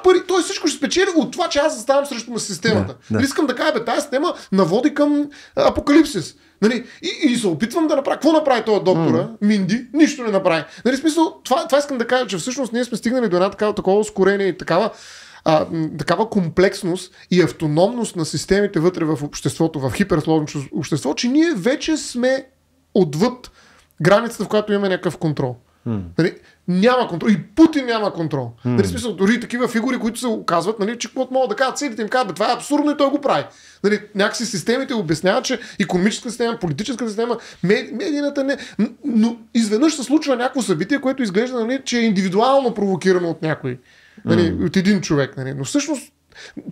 пари, той всичко ще спечели от това, че аз заставам срещу на системата. Да, да. Нали искам да кажа, бе, тази система наводи към апокалипсис. Нали, и, и се опитвам да направя. Какво направи този доктора? Mm. Минди? Нищо не направи. Нали, смисъл, това, това искам да кажа, че всъщност ние сме стигнали до една такава, такова ускорение и такава а, такава комплексност и автономност на системите вътре в обществото, в хиперсложно общество, че ние вече сме отвъд границата, в която имаме някакъв контрол. Mm. Нали, няма контрол. И Путин няма контрол. Mm. Нали, смисъл, дори такива фигури, които се оказват, нали, че каквото могат да кажат, целите им казват, това е абсурдно и той го прави. Нали, някакси системите обясняват, че економическа система, политическа система, медийната не. Но изведнъж се случва някакво събитие, което изглежда, нали, че е индивидуално провокирано от някой. Нали, mm. От един човек. Нали. Но всъщност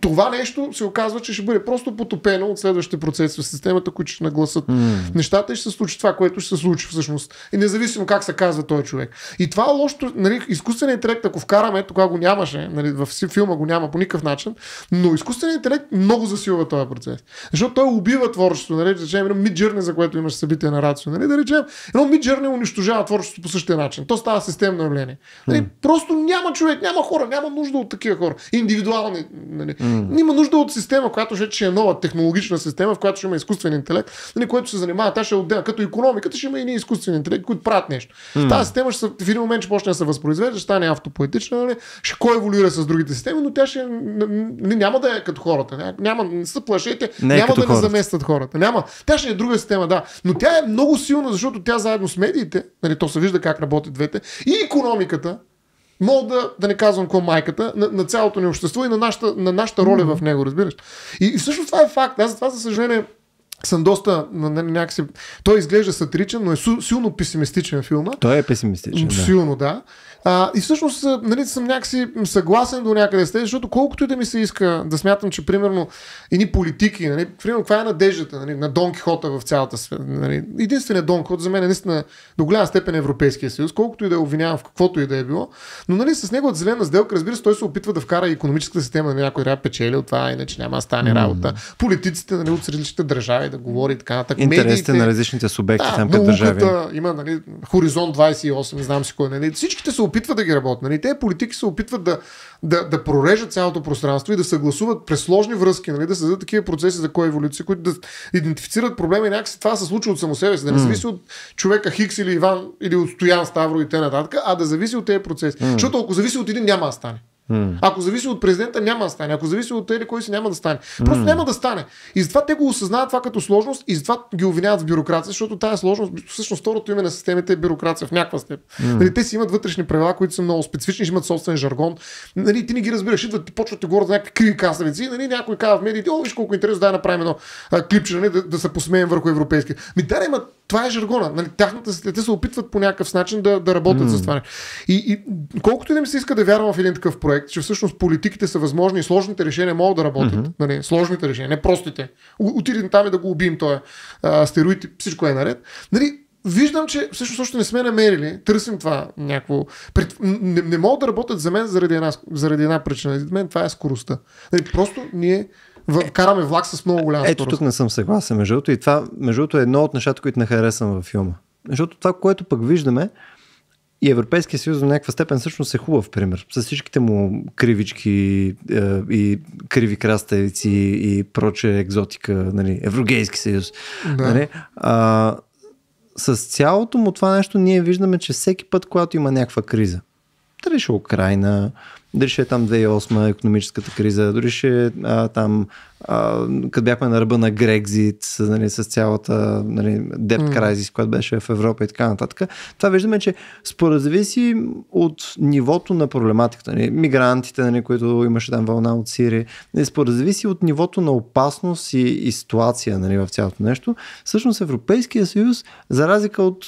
това нещо се оказва, че ще бъде просто потопено от следващите процеси в системата, които ще нагласат mm. нещата и ще се случи това, което ще се случи всъщност. И независимо как се казва този човек. И това е нали, изкуственият интелект, ако вкараме, тогава го нямаше, нали, в филма го няма по никакъв начин, но изкуственият интелект много засилва този процес. Защото той убива творчеството, нали, да речем, едно миджърне, за което имаш събитие на рацио, нали, да речем, едно миджърне унищожава творчеството по същия начин. То става системно явление. Нали, mm. Просто няма човек, няма хора, няма нужда от такива хора. Индивидуални Нали. Mm. Има нужда от система, която ще, е нова технологична система, в която ще има изкуствен интелект, нали, което се занимава, тя ще е отделя. Като економиката ще има и ние изкуствен интелект, които правят нещо. Mm. Тази система ще, в един момент ще почне да се възпроизвежда, ще стане автопоетична, нали, ще коеволюира с другите системи, но тя ще, нали, няма да е като хората. Няма, не са плашете, не е няма да хората. не заместят хората. Няма. Тя ще е друга система, да. Но тя е много силна, защото тя заедно с медиите, нали, то се вижда как работят двете, и економиката, Мога да, да не казвам какво е майката на, на цялото ни общество и на нашата, на нашата роля mm-hmm. в него, разбираш. И, и всъщност това е факт. Аз за това, за съжаление, съм доста някакси... Той изглежда сатиричен, но е силно песимистичен филма. Той е песимистичен. Силно, да. да. А, и всъщност нали, съм някакси съгласен до някъде с тези, защото колкото и да ми се иска да смятам, че примерно едни политики, нали, примерно каква е надеждата нали, на Дон Кихота в цялата света. Нали. Единственият Дон Кихот за мен е наистина до голяма степен Европейския съюз, колкото и да обвинявам в каквото и да е било. Но нали, с неговата зелена сделка, разбира се, той се опитва да вкара економическата система на нали, някой ряд печели от това, иначе няма да стане mm. работа. Политиците нали, от различните държави да говори и така нататък. Интересите на различните субекти да, там като държави. Има нали, Хоризонт 28, не знам си кой. Нали. Всичките се опитва да ги работят. Нали? Те политики се опитват да, да, да прорежат цялото пространство и да съгласуват през сложни връзки, нали? да създадат такива процеси за ко-еволюция, които да идентифицират проблеми и някакси това се случва от само себе си. Да не зависи от човека Хикс или Иван или от Стоян Ставро и т.н. а да зависи от тези процеси. Защото ако зависи от един, няма да стане. Mm. Ако зависи от президента, няма да стане. Ако зависи от тези, кой си, няма да стане. Просто mm. няма да стане. И затова те го осъзнават това като сложност и затова ги обвиняват в бюрокрация, защото тази сложност, всъщност второто име на системите е бюрокрация в някаква степен. Mm. Нали, те си имат вътрешни правила, които са много специфични, имат собствен жаргон. Нали, ти не ги разбираш, идват, ти почват да говорят някакви криви касавици. Нали, някой казва в медиите, о, виж колко интересно, да направим едно а, клипче, нали, да, да, се посмеем върху европейски. Ми да, има, това е жаргона. Нали, тяхната, те се опитват по някакъв начин да, да работят mm. за това. И, и колкото и да ми се иска да вярвам в един такъв проект, проект, че всъщност политиките са възможни и сложните решения могат да работят. Mm-hmm. Нали, сложните решения, не простите. Отидем там и да го убием този стероид и всичко е наред. Нали, виждам, че всъщност още не сме намерили, търсим това някакво. Пред... Не, не могат да работят за мен заради една, заради една причина. За мен това е скоростта. Нали, просто ние в, е, караме влак с много голяма скорост. Ето тук не съм съгласен, между другото. И това, между другото, е едно от нещата, които не харесвам във филма. Защото това, което пък виждаме, и Европейския съюз до някаква степен всъщност е хубав пример. С всичките му кривички е, и криви краставици и проче екзотика, нали, Европейски съюз. Да. Нали, а, с цялото му това нещо ние виждаме, че всеки път, когато има някаква криза, дали ще е Украина, дали ще е там 2008 економическата криза, дали ще е а, там къде бяхме на ръба на Грекзит, нали, с цялата нали, депт крайзис, която беше в Европа и така нататък. Това виждаме, че според зависи от нивото на проблематиката. Нали, мигрантите, нали, които имаше там вълна от Сирия, нали, според зависи от нивото на опасност и, и ситуация нали, в цялото нещо. Всъщност Европейския съюз, за разлика от,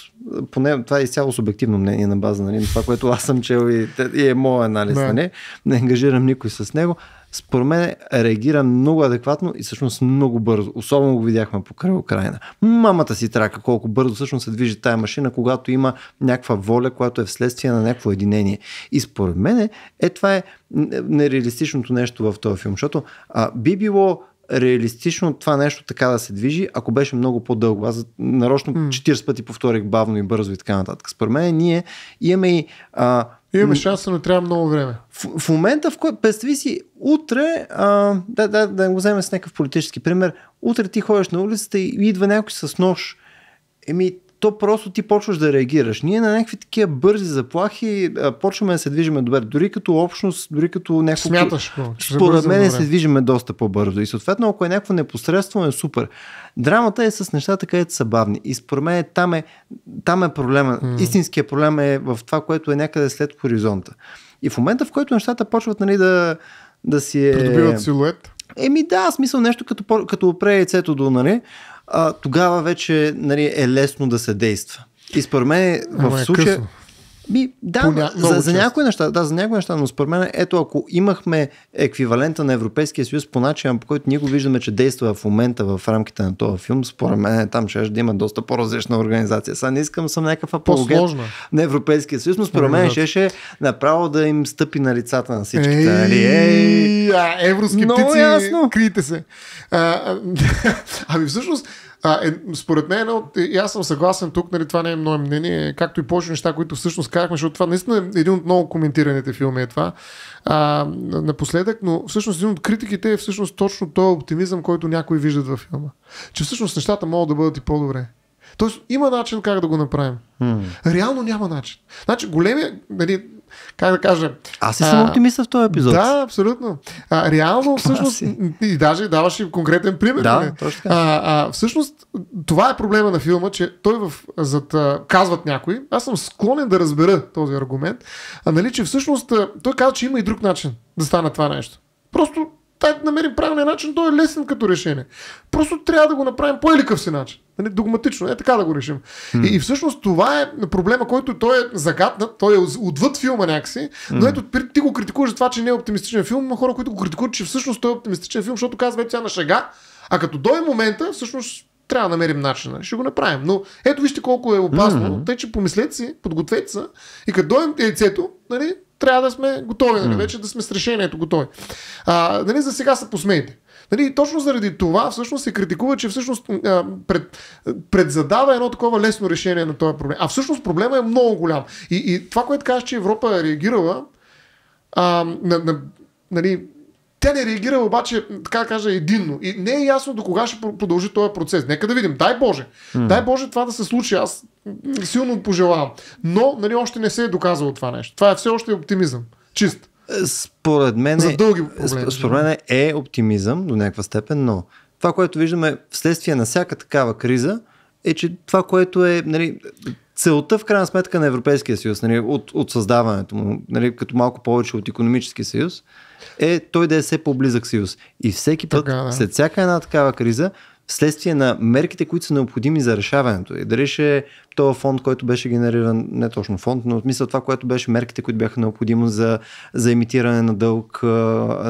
поне това е изцяло субективно мнение на база нали, това, което аз съм чел и, и е моят анализ, да. нали, не ангажирам никой с него, според мен реагира много адекватно и всъщност много бързо. Особено го видяхме покрай Украина. Мамата си трака колко бързо всъщност се движи тая машина, когато има някаква воля, която е вследствие на някакво единение. И според мен е това е нереалистичното нещо в този филм, защото а, би било реалистично това нещо така да се движи, ако беше много по-дълго. Аз нарочно 40 пъти повторих бавно и бързо и така нататък. Според мен ние имаме и а, Имаме шанса, но трябва много време. В, в момента, в който, представи си, утре, а, да, да, да го вземем с някакъв политически пример, утре ти ходиш на улицата и идва някой с нож. Еми, то просто ти почваш да реагираш. Ние на някакви такива бързи заплахи а, почваме да се движиме добре. Дори като общност, дори като някакво... Смяташ че Според мен се движиме доста по-бързо. И съответно, ако е някакво непосредствено, е супер. Драмата е с нещата, където са бавни. И според мен там е, там е проблема. Mm. Истинския проблем е в това, което е някъде след хоризонта. И в момента, в който нещата почват нали, да, да си е... Придобиват силует? Еми да, смисъл нещо като, като опре яйцето до, нали, а, тогава вече нали, е лесно да се действа. И според мен в е случая... Е би, да, Поня... за, за някои неща, да, за някои неща, но според мен, ето ако имахме еквивалента на Европейския съюз по начин, по който ние го виждаме, че действа в момента в рамките на този филм, според мен там ще да има доста по-различна организация. Сега не искам съм някакъв апологет на Европейския съюз, но според мен ще, ще направо да им стъпи на лицата на всичките. Нали? Ей, Ей, а, евроскептици, ясно. крийте се. А, а, [laughs] ами всъщност, а, е, според мен, и аз съм съгласен тук, нали, това не е мое мнение, както и повече неща, които всъщност казахме, защото това наистина е един от много коментираните филми е това. А, напоследък, но всъщност един от критиките е всъщност точно този оптимизъм, който някои виждат във филма. Че всъщност нещата могат да бъдат и по-добре. Тоест има начин как да го направим. Mm. Реално няма начин. Значи големия, нали, как да кажа... Аз си съм оптимист в този епизод. Да, абсолютно. А, реално, всъщност, и даже даваш и конкретен пример. Да, нали? точно така. А, а, всъщност, това е проблема на филма, че той в, зад, а, казват някои, аз съм склонен да разбера този аргумент, а нали, че всъщност той казва, че има и друг начин да стане това нещо. Просто да намерим правилния начин, той е лесен като решение. Просто трябва да го направим по-еликъв си начин. Нали, догматично, е така да го решим. Mm. И, и всъщност това е проблема, който той е загаднат, той е отвъд филма някакси, но ето ти го критикуваш за това, че не е оптимистичен филм, има хора, които го критикуват, че всъщност той е оптимистичен филм, защото казва е сега на шега, а като дойде момента, всъщност трябва да намерим начин. Нали, ще го направим. Но ето вижте колко е опасно. Mm-hmm. Тъй, че помислете си, подгответе се и като дойм яйцето, нали, трябва да сме готови, нали, вече да сме с решението готови. А, нали, за сега се посмейте. Нали, точно заради това всъщност се критикува, че всъщност а, пред, предзадава едно такова лесно решение на този проблем. А всъщност проблема е много голям. И, и това, което казваш, че Европа е реагирала а, на, на, нали, тя не е реагира обаче, така да кажа, единно. И не е ясно до кога ще продължи този процес. Нека да видим. Дай Боже. Mm. Дай Боже това да се случи. Аз силно пожелавам. Но нали, още не се е доказало това нещо. Това е все още оптимизъм. Чист. Според мен, За дълги е- проблеми. според мен е оптимизъм до някаква степен, но това, което виждаме вследствие на всяка такава криза, е, че това, което е нали, целта в крайна сметка на Европейския съюз, нали, от, от създаването му, нали, като малко повече от економически съюз, е той да е все по-близък съюз. И всеки път, така, да. след всяка една такава криза, вследствие на мерките, които са необходими за решаването. И дали ще е този фонд, който беше генериран, не точно фонд, но в това, което беше мерките, които бяха необходими за, за имитиране на дълг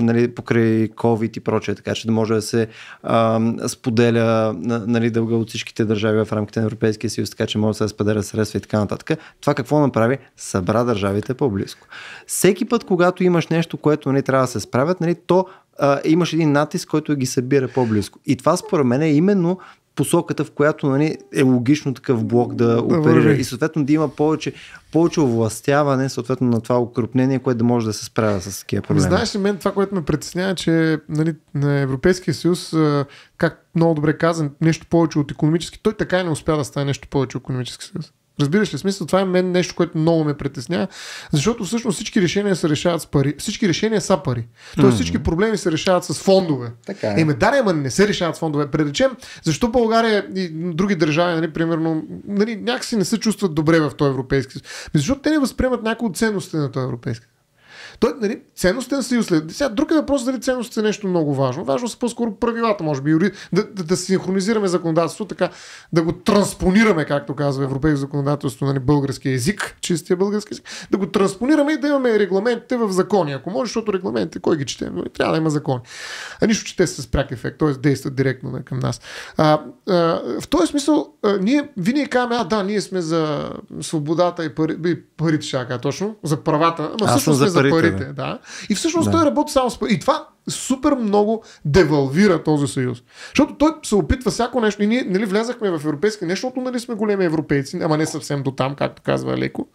нали, покрай COVID и прочее, така че да може да се а, споделя нали, дълга от всичките държави в рамките на Европейския съюз, така че може да се споделя средства и така нататък. Това какво направи? Събра държавите по-близко. Всеки път, когато имаш нещо, което не нали, трябва да се справят, нали, то а, имаш един натиск, който ги събира по-близко. И това според мен е именно посоката, в която нали, е логично такъв блок да, оперира и съответно да има повече, повече овластяване съответно на това укрупнение, което да може да се справя с такива ами проблеми. Знаеш ли, мен това, което ме притеснява, е, че нали, на Европейския съюз, как много добре казан, нещо повече от економически, той така и не успя да стане нещо повече от економически съюз. Разбираш ли смисъл? Това е мен нещо, което много ме притеснява, защото всъщност всички решения се решават с пари. Всички решения са пари. Тоест mm-hmm. всички проблеми се решават с фондове. Така е. Еме, да, ама не се решават с фондове. Предречем, защо България и други държави, нали, примерно, нали, някакси не се чувстват добре в този европейски съюз. Ами, защото те не възприемат някои от ценностите на този европейски той, нали, ценностен съюз. Сега, друг е въпрос дали ценност е нещо много важно. Важно са по-скоро правилата, може би, юри, да, да, да синхронизираме законодателство, така да го транспонираме, както казва европейско законодателство, нали, български език, чистия български език, да го транспонираме и да имаме регламентите в закони, ако може, защото регламентите, кой ги чете? Нали, трябва да има закони. А нищо, че те са с пряк ефект, т.е. действат директно нали, към нас. А, а, в този смисъл, а, ние винаги казваме, а да, ние сме за свободата и, пари, и парите, ще точно, за правата. Ама всъщност сме за парите парите. Да. И всъщност да. той работи само с пари. И това супер много девалвира този съюз. Защото той се опитва всяко нещо. И ние нали, влязахме в европейски нещо, защото нали, сме големи европейци, ама не съвсем до там, както казва Леко.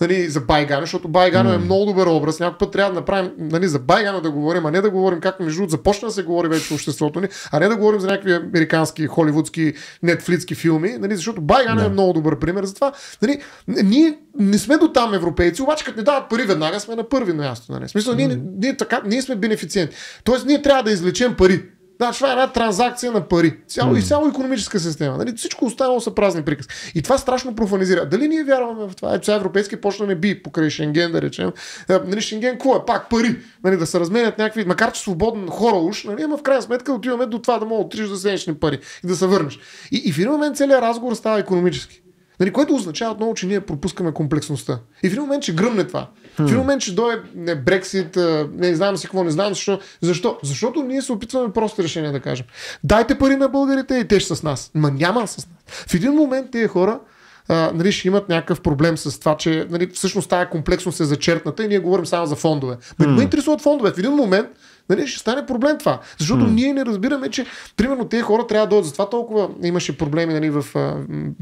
Нали, за Байгана, защото Байгана mm. е много добър образ. Някой път трябва да направим нали, за Байгана да говорим, а не да говорим как между другото започна да се говори вече в обществото ни, а не да говорим за някакви американски, холивудски, нетфлицки филми, нали, защото Байгана yeah. е много добър пример за това. Нали, ние не сме до там европейци, обаче като не дават пари веднага сме на първи място. Нали. Смисъл, mm. ние, ние, така, ние сме бенефициенти. Тоест ние трябва да извлечем пари. Да, значи, това е една транзакция на пари. Цяло mm. и цяло економическа система. Нали? Всичко останало са празни приказки. И това страшно профанизира. Дали ние вярваме в това? Ето това европейски почна не би покрай Шенген, да речем. Е, нали, Шенген, какво е? Пак пари. Нали, да се разменят някакви, макар че свободен хора уж, нали, ама в крайна сметка отиваме до това да мога да отриш да седмични пари и да се върнеш. И, и в един момент целият разговор става економически. Нали, което означава отново, че ние пропускаме комплексността. И в един момент, че гръмне това. В един момент ще дойде Брексит, не знам си какво, не знам защо. Защо? Защото ние се опитваме просто решение да кажем. Дайте пари на българите и те ще с нас. Ма няма с нас. В един момент тези хора а, нали, ще имат някакъв проблем с това, че нали, всъщност тая комплексност е зачерпната и ние говорим само за фондове. ме интересуват фондове. В един момент Нали, ще стане проблем това. Защото mm. ние не разбираме, че примерно тези хора трябва да дойдат. Затова толкова имаше проблеми нали, в,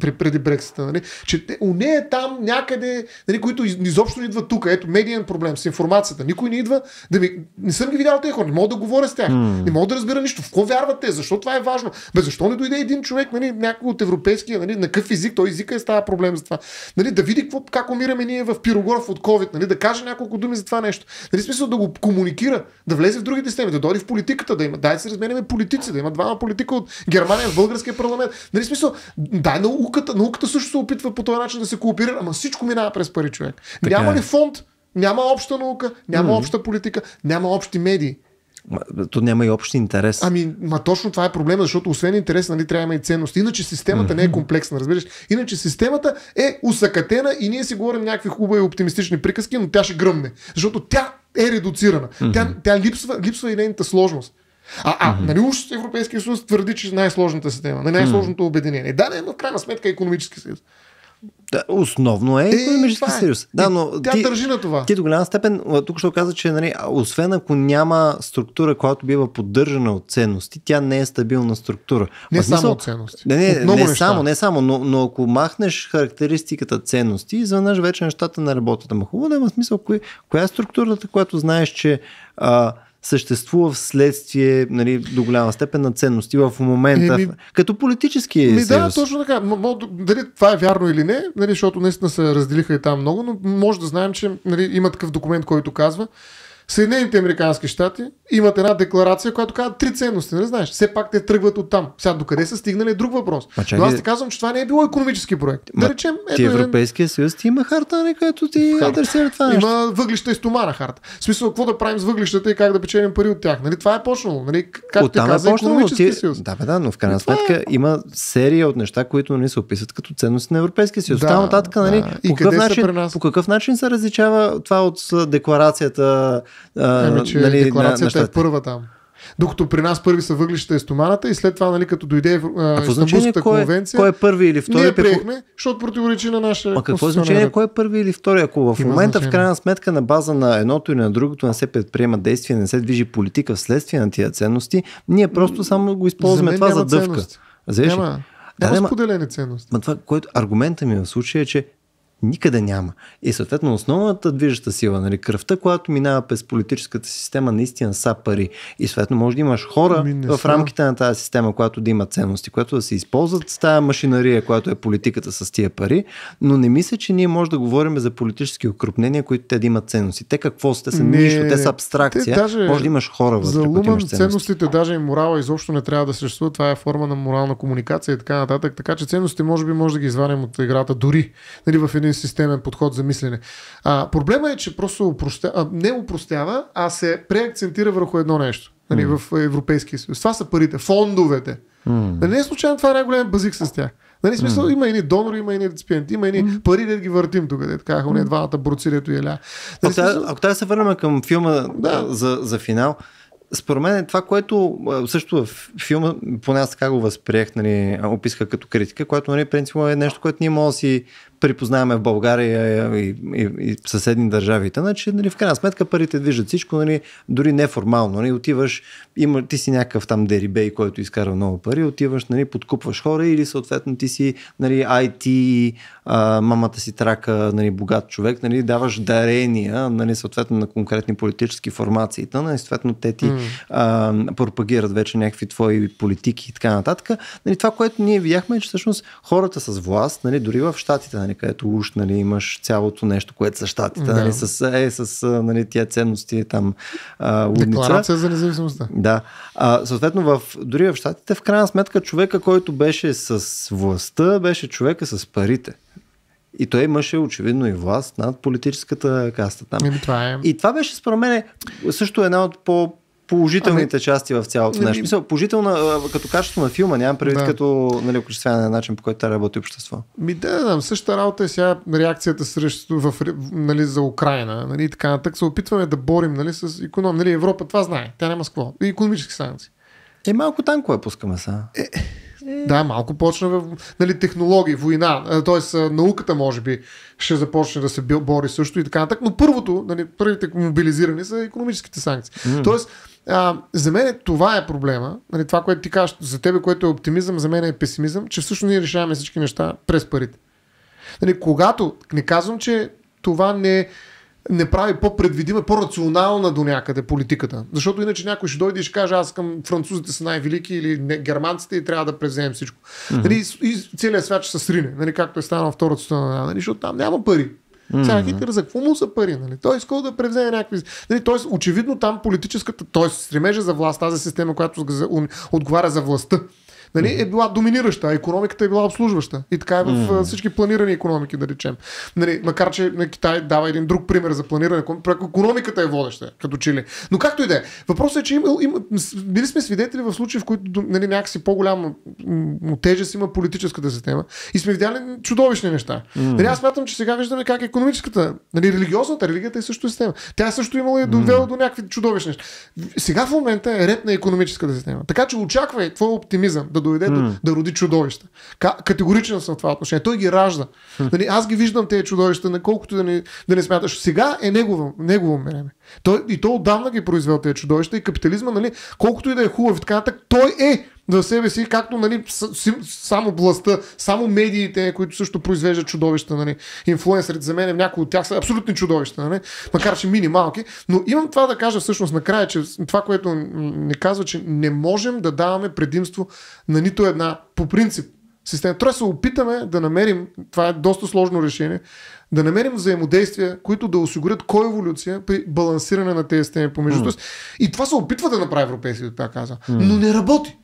при, преди Брексита. Нали, че те, у нея там някъде, нали, които из, изобщо не идват тук. Ето, медиен проблем с информацията. Никой не идва. Да ми... Не съм ги видял тези хора. Не мога да говоря с тях. Mm. Не мога да разбира нищо. В какво вярват те? Защо това е важно? Бе, защо не дойде един човек, нали, някой от европейския, нали, на какъв език, той езика е става проблем за това. Нали, да види какво, как умираме ние в Пирогоров от COVID, нали, да каже няколко думи за това нещо. Нали, смисъл да го комуникира, да влезе в друг другите системи, да дойде в политиката, да има. Дай да се разменяме политици, да има двама политика от Германия в българския парламент. Нали смисъл, дай науката, науката също се опитва по този начин да се кооперира, ама всичко минава през пари човек. Така няма е. ли фонд? Няма обща наука, няма mm. обща политика, няма общи медии. То няма и общ интерес. Ами, ма точно това е проблема, защото освен интерес, нали, трябва да има и ценности. Иначе системата mm-hmm. не е комплексна, разбираш. Иначе системата е усъкатена и ние си говорим някакви хубави оптимистични приказки, но тя ще гръмне. Защото тя е редуцирана. Mm-hmm. Тя, тя липсва, липсва и нейната сложност. А, а mm-hmm. нали уж Европейския съюз твърди, че е най-сложната система, нали най-сложното mm-hmm. обединение. Да, не, но в крайна сметка е економически съюз. Да, основно е, е економически е. съюз. Да, но тя ти, държи на това. Ти до голяма степен, тук ще каза, че нали, освен ако няма структура, която бива поддържана от ценности, тя не е стабилна структура. Не а, само смисъл, от ценности. Не, не, от не само, не само, но, но ако махнеш характеристиката ценности, изведнъж вече нещата не работят. Ама хубаво, няма смисъл, кои, коя е структурата, която знаеш, че а, съществува вследствие нали, до голяма степен на ценности в момента, ми, като политически е ми, съюз. Да, точно така. М- дали това е вярно или не, нали, защото наистина се разделиха и там много, но може да знаем, че нали, има такъв документ, който казва, Съединените американски щати имат една декларация, която казва три ценности, не нали знаеш? Все пак те тръгват от там. Сега докъде са стигнали е друг въпрос. Но аз ти казвам, че това не е било економически проект. Ма, да речем, ето ти Европейския съюз ти има харта, не която ти адресира това. Е нещо. Има въглища и стомана харта. В смисъл, какво да правим с въглищата и как да печелим пари от тях? Нали? Това е почнало. Нали? Как от ти е каза, е почнало, ти... съюз. Да, бе, да, но в крайна нали, е сметка е... има серия от неща, които нали, се описват като ценности на Европейския съюз. Да, Там нататък, нали, да. по, какъв начин, по какъв начин се различава това от декларацията ами, че нали, декларацията на, на е първа там. Докато при нас първи са въглищата и стоманата и след това, нали, като дойде Истанбулската е- конвенция. Кой е първи или втори? Ние е приехме, защото противоречи на наша. Ма какво е значение? Кой е първи или втори? Ако в Има момента, значение. в крайна сметка, на база на едното и на другото не се предприема действие, не се движи политика вследствие на тия ценности, ние просто само го използваме за това за дъвка. Няма, няма да, споделени ценности. Ма това, което аргумента ми в случая е, че Никъде няма. И съответно основната движеща сила, нали, кръвта, която минава през политическата система, наистина са пари. И съответно може да имаш хора ами в рамките на тази система, която да има ценности, която да се използват с тази машинария, която е политиката с тия пари, но не мисля, че ние може да говорим за политически окрупнения, които те да имат ценности. Те какво Те са? Не, нищо, те са абстракция. Те, даже, може да имаш хора вътре, за ценности. ценностите, даже и морала изобщо не трябва да съществува. Това е форма на морална комуникация и така нататък. Така че ценностите може би може да ги извадим от играта дори нали, в един един системен подход за мислене. А, проблема е, че просто упростя... а, не упростява, а се преакцентира върху едно нещо нали, mm. в Европейския съюз. Това са парите, фондовете. Mm. Нали, не е случайно, това е най-голям базик с тях. Нали, смисъл, mm. има едни донори, има едни реципиенти, има едни mm. пари, да ги въртим тук, да така, не двата бруци, дето еля. Нали, ако, смисъл... ако трябва да се върнем към филма да. за, за финал, според мен е това, което също в филма, поне аз така го възприех, нали, описка като критика, което нали, принципно е нещо, което ние може да си припознаваме в България и, и, и съседни държави. Та, значи, нали, в крайна сметка парите движат всичко, нали, дори неформално. Нали, отиваш, има, ти си някакъв там дерибей, който изкарва много пари, отиваш, нали, подкупваш хора или съответно ти си нали, IT, а, мамата си трака, нали, богат човек, нали, даваш дарения нали, съответно на конкретни политически формации. Та, нали, съответно те ти mm. а, пропагират вече някакви твои политики и така нататък. Нали, това, което ние видяхме е, че всъщност хората с власт, нали, дори в Штатите, нали, Германия, където уж нали, имаш цялото нещо, което са щатите, да. нали, с, е, с нали, тия ценности там. А, Декларация за независимостта. Да. А, съответно, в, дори в щатите, в крайна сметка, човека, който беше с властта, беше човека с парите. И той имаше очевидно и власт над политическата каста там. И ами, това, е. и това беше според мен също една от по положителните ами... части в цялото не, ами, нещо. Мисля, положителна, като качество на филма, нямам предвид да. като нали, на начин, по който тя работи общество. Ми да, да, същата работа е сега реакцията срещу, в, нали, за Украина нали, и така нататък Се опитваме да борим нали, с економ. Нали, Европа това знае, тя няма с какво. И економически санкции. Е, малко танкове пускаме сега. Е, е... Да, малко почна в нали, технологии, война, т.е. науката може би ще започне да се бори също и така нататък, но първото, нали, първите мобилизирани са економическите санкции. Mm. Тоест, а, за мен това е проблема. Нали, това, което ти кажеш за тебе, което е оптимизъм, за мен е песимизъм, че всъщност ние решаваме всички неща през парите. Нали, когато, не казвам, че това не, не прави по-предвидима, по-рационална до някъде политиката. Защото иначе някой ще дойде и ще каже, аз към французите са най-велики или не, германците и трябва да превземем всичко. Mm-hmm. Нали, и, и целият свят ще се срине, нали, както е станало втората страна, нали, защото там няма пари. Mm-hmm. Сега Хитлер за какво му са пари? Нали? Той е искал да превземе някакви. Нали, тоест, очевидно там политическата, т.е. стремежа за власт, тази система, която отговаря за властта, нали, е била доминираща, а економиката е била обслужваща. И така е в mm. всички планирани економики, да речем. Нали, макар, че на нали, Китай дава един друг пример за планиране, економиката е водеща, като чили. Но както и да е. Въпросът е, че има, има, били сме свидетели в случаи, в които нали, някакси по-голям тежест има политическата система и сме видяли чудовищни неща. Mm. Нали, аз смятам, че сега виждаме как економическата, нали, религиозната религията е също система. Тя е също имала и е довела mm. до някакви чудовищни неща. Сега в момента е ред на економическата система. Така че очаквай твой оптимизъм да дойде mm. да, да роди чудовища. Категорично съм в това отношение. Той ги ражда. Mm. аз ги виждам тези чудовища, колкото да не, да не смяташ. Сега е негово, негово време. Той, и то отдавна ги е произвел тези чудовища и капитализма, нали, колкото и да е хубав и така нататък, той е в себе си, както нали, само властта, само медиите, които също произвеждат чудовища, нали, инфлуенсърите за мен, някои от тях са абсолютни чудовища, нали, макар че мини малки, но имам това да кажа всъщност накрая, че това, което ни казва, че не можем да даваме предимство на нито една, по принцип, система. Трябва да се опитаме да намерим, това е доста сложно решение, да намерим взаимодействия, които да осигурят коеволюция при балансиране на тези системи помежду си. Mm. И това се опитва да направи Европейския съюз, каза. Mm. Но не работи.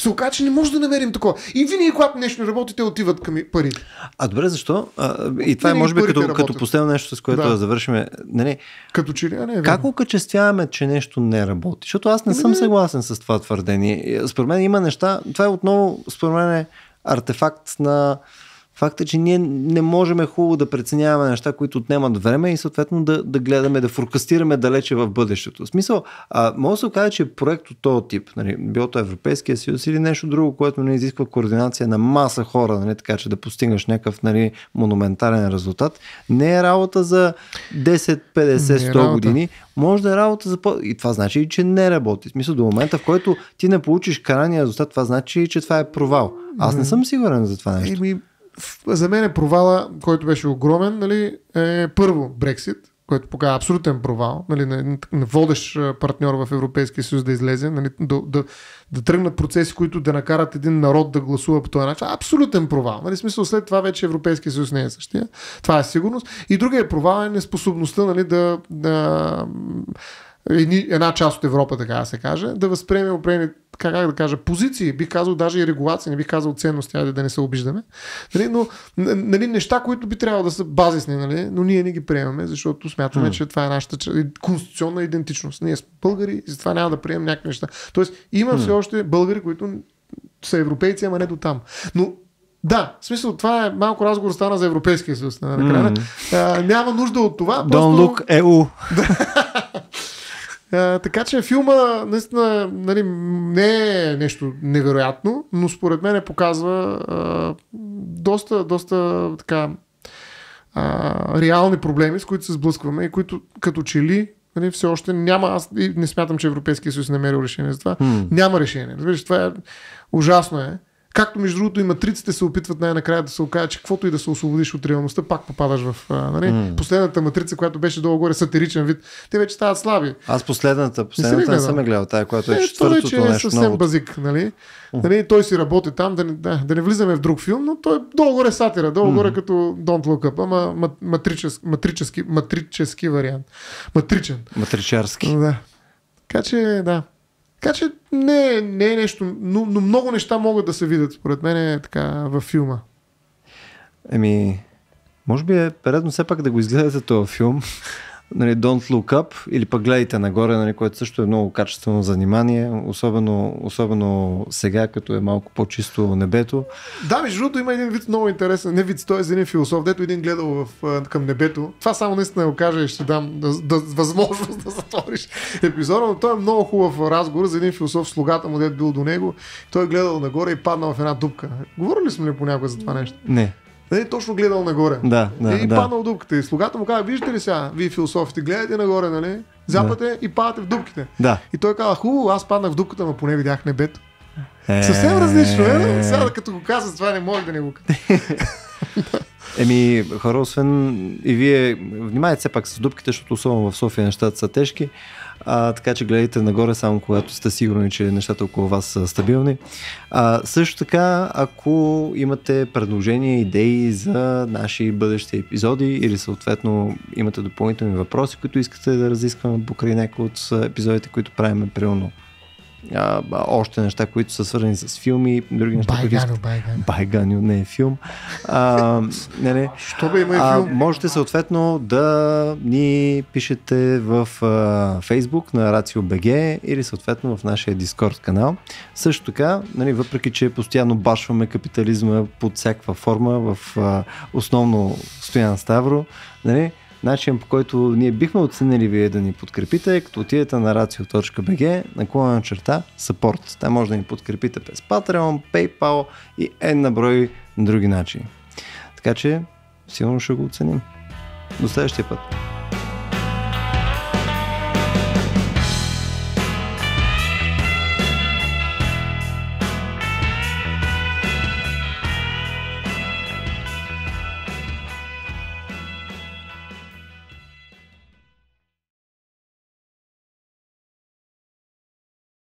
Се оказа, че не може да намерим такова. И винаги, когато нещо не работи, те отиват към пари. А добре, защо? А, и това е, може би, като, като последно нещо, с което да, да завършим. Не, не. Нали, като че ли, не е Как окачествяваме, че нещо не работи? Защото аз не, ами не съм съгласен с това твърдение. Според мен има неща. Това е отново, според мен, е артефакт на Факт е, че ние не можем хубаво да преценяваме неща, които отнемат време и съответно да, да гледаме, да форкастираме далече в бъдещето. В смисъл, а, може да се окаже, че е проект от този тип, нали, било то Европейския съюз или нещо друго, което не нали, изисква координация на маса хора, нали, така че да постигнеш някакъв нали, монументален резултат, не е работа за 10, 50, 100 години. Може да е работа за И това значи, че не работи. В смисъл, до момента, в който ти не получиш крайния резултат, това значи, че това е провал. Аз не съм сигурен за това нещо. Еми, за мен е провала, който беше огромен, нали, е първо Брексит, който показва абсолютен провал, нали, на, на водещ партньор в Европейския съюз да излезе, нали, да, да, да тръгнат процеси, които да накарат един народ да гласува по този начин. Абсолютен провал. Нали, смисъл, след това вече Европейския съюз не е същия. Това е сигурност. И другия провал е неспособността нали, да, да една част от Европа, така да се каже, да възприеме определени как, как да кажа, позиции, бих казал даже и регулации, не бих казал ценности, айде да не се обиждаме, нали, но нали, неща, които би трябвало да са базисни, нали, но ние не ги приемаме, защото смятаме, mm. че това е нашата конституционна идентичност. Ние сме българи и затова няма да приемем някакви неща. Тоест има mm. все още българи, които са европейци, ама не до там. Но да, в смисъл това е малко разговор стана за Европейския съюз. На mm. няма нужда от това. Don't look EU. [laughs] А, така че филма наистина нали, не е нещо невероятно, но според мен показва а, доста, доста така а, реални проблеми, с които се сблъскваме и които като че ли нали, все още няма, аз не смятам, че Европейския съюз е намерил решение за това. Mm. Няма решение. Разбираш, това е ужасно е. Както между другото и матриците се опитват най-накрая да се окаже, че каквото и да се освободиш от реалността, пак попадаш в нали? mm. последната матрица, която беше долу-горе сатиричен вид. Те вече стават слаби. Аз последната, последната не, не съм е гледал, тая, която е, е четвъртото е нещо. Е съвсем новото. базик, нали? Mm. нали? Той си работи там, да, да, да не влизаме в друг филм, но той е долу-горе сатира, долу-горе mm. като Don't Look Up, ама матрически, матрически, матрически вариант. Матричен. Матричарски. Да. Така че, да. Така че не, е, не е нещо, но, но много неща могат да се видят, според мен, е така във филма. Еми, може би е редно все пак да го изгледате този филм, нали, Don't Look Up или пък гледайте нагоре, нали, което също е много качествено занимание, особено, особено сега, като е малко по-чисто небето. Да, между другото има един вид много интересен, не вид, той е за един философ, дето един гледал в, към небето. Това само наистина го кажа и ще дам да, да, възможност да затвориш епизода, но той е много хубав разговор за един философ, слугата му дед бил до него. Той е гледал нагоре и паднал в една дупка. Говорили сме ли понякога за това нещо? Не е точно гледал нагоре. Да, да, и да. паднал дупката. И слугата му казва, виждате ли сега, вие философите, гледате нагоре, нали? Запате да. и падате в дупките. Да. И той казва, хубаво, аз паднах в дупката, но поне видях небето. Е... Съвсем различно е. Сега като го казва, това не мога да не го кажа. [laughs] Еми, хора, освен и вие внимайте все пак с дупките, защото особено в София нещата са тежки. А, така че гледайте нагоре само когато сте сигурни, че нещата около вас са стабилни. А, също така, ако имате предложения, идеи за наши бъдещи епизоди или съответно имате допълнителни въпроси, които искате да разискваме покрай някои от епизодите, които правим, примерно а, още неща, които са свързани с филми, други неща. Байгану, които... Байгану. Байганю, не е филм. А, не, не. Що бе има филм? А, можете съответно да ни пишете в а, Facebook на Рацио БГ или съответно в нашия Discord канал. Също така, нали, въпреки, че постоянно башваме капитализма под всякаква форма в а, основно Стоян Ставро, нали, Начин по който ние бихме оценили вие да ни подкрепите е като отидете на racio.bg наклонена черта support. Там може да ни подкрепите през Patreon, PayPal и N на брой други начини. Така че сигурно ще го оценим. До следващия път!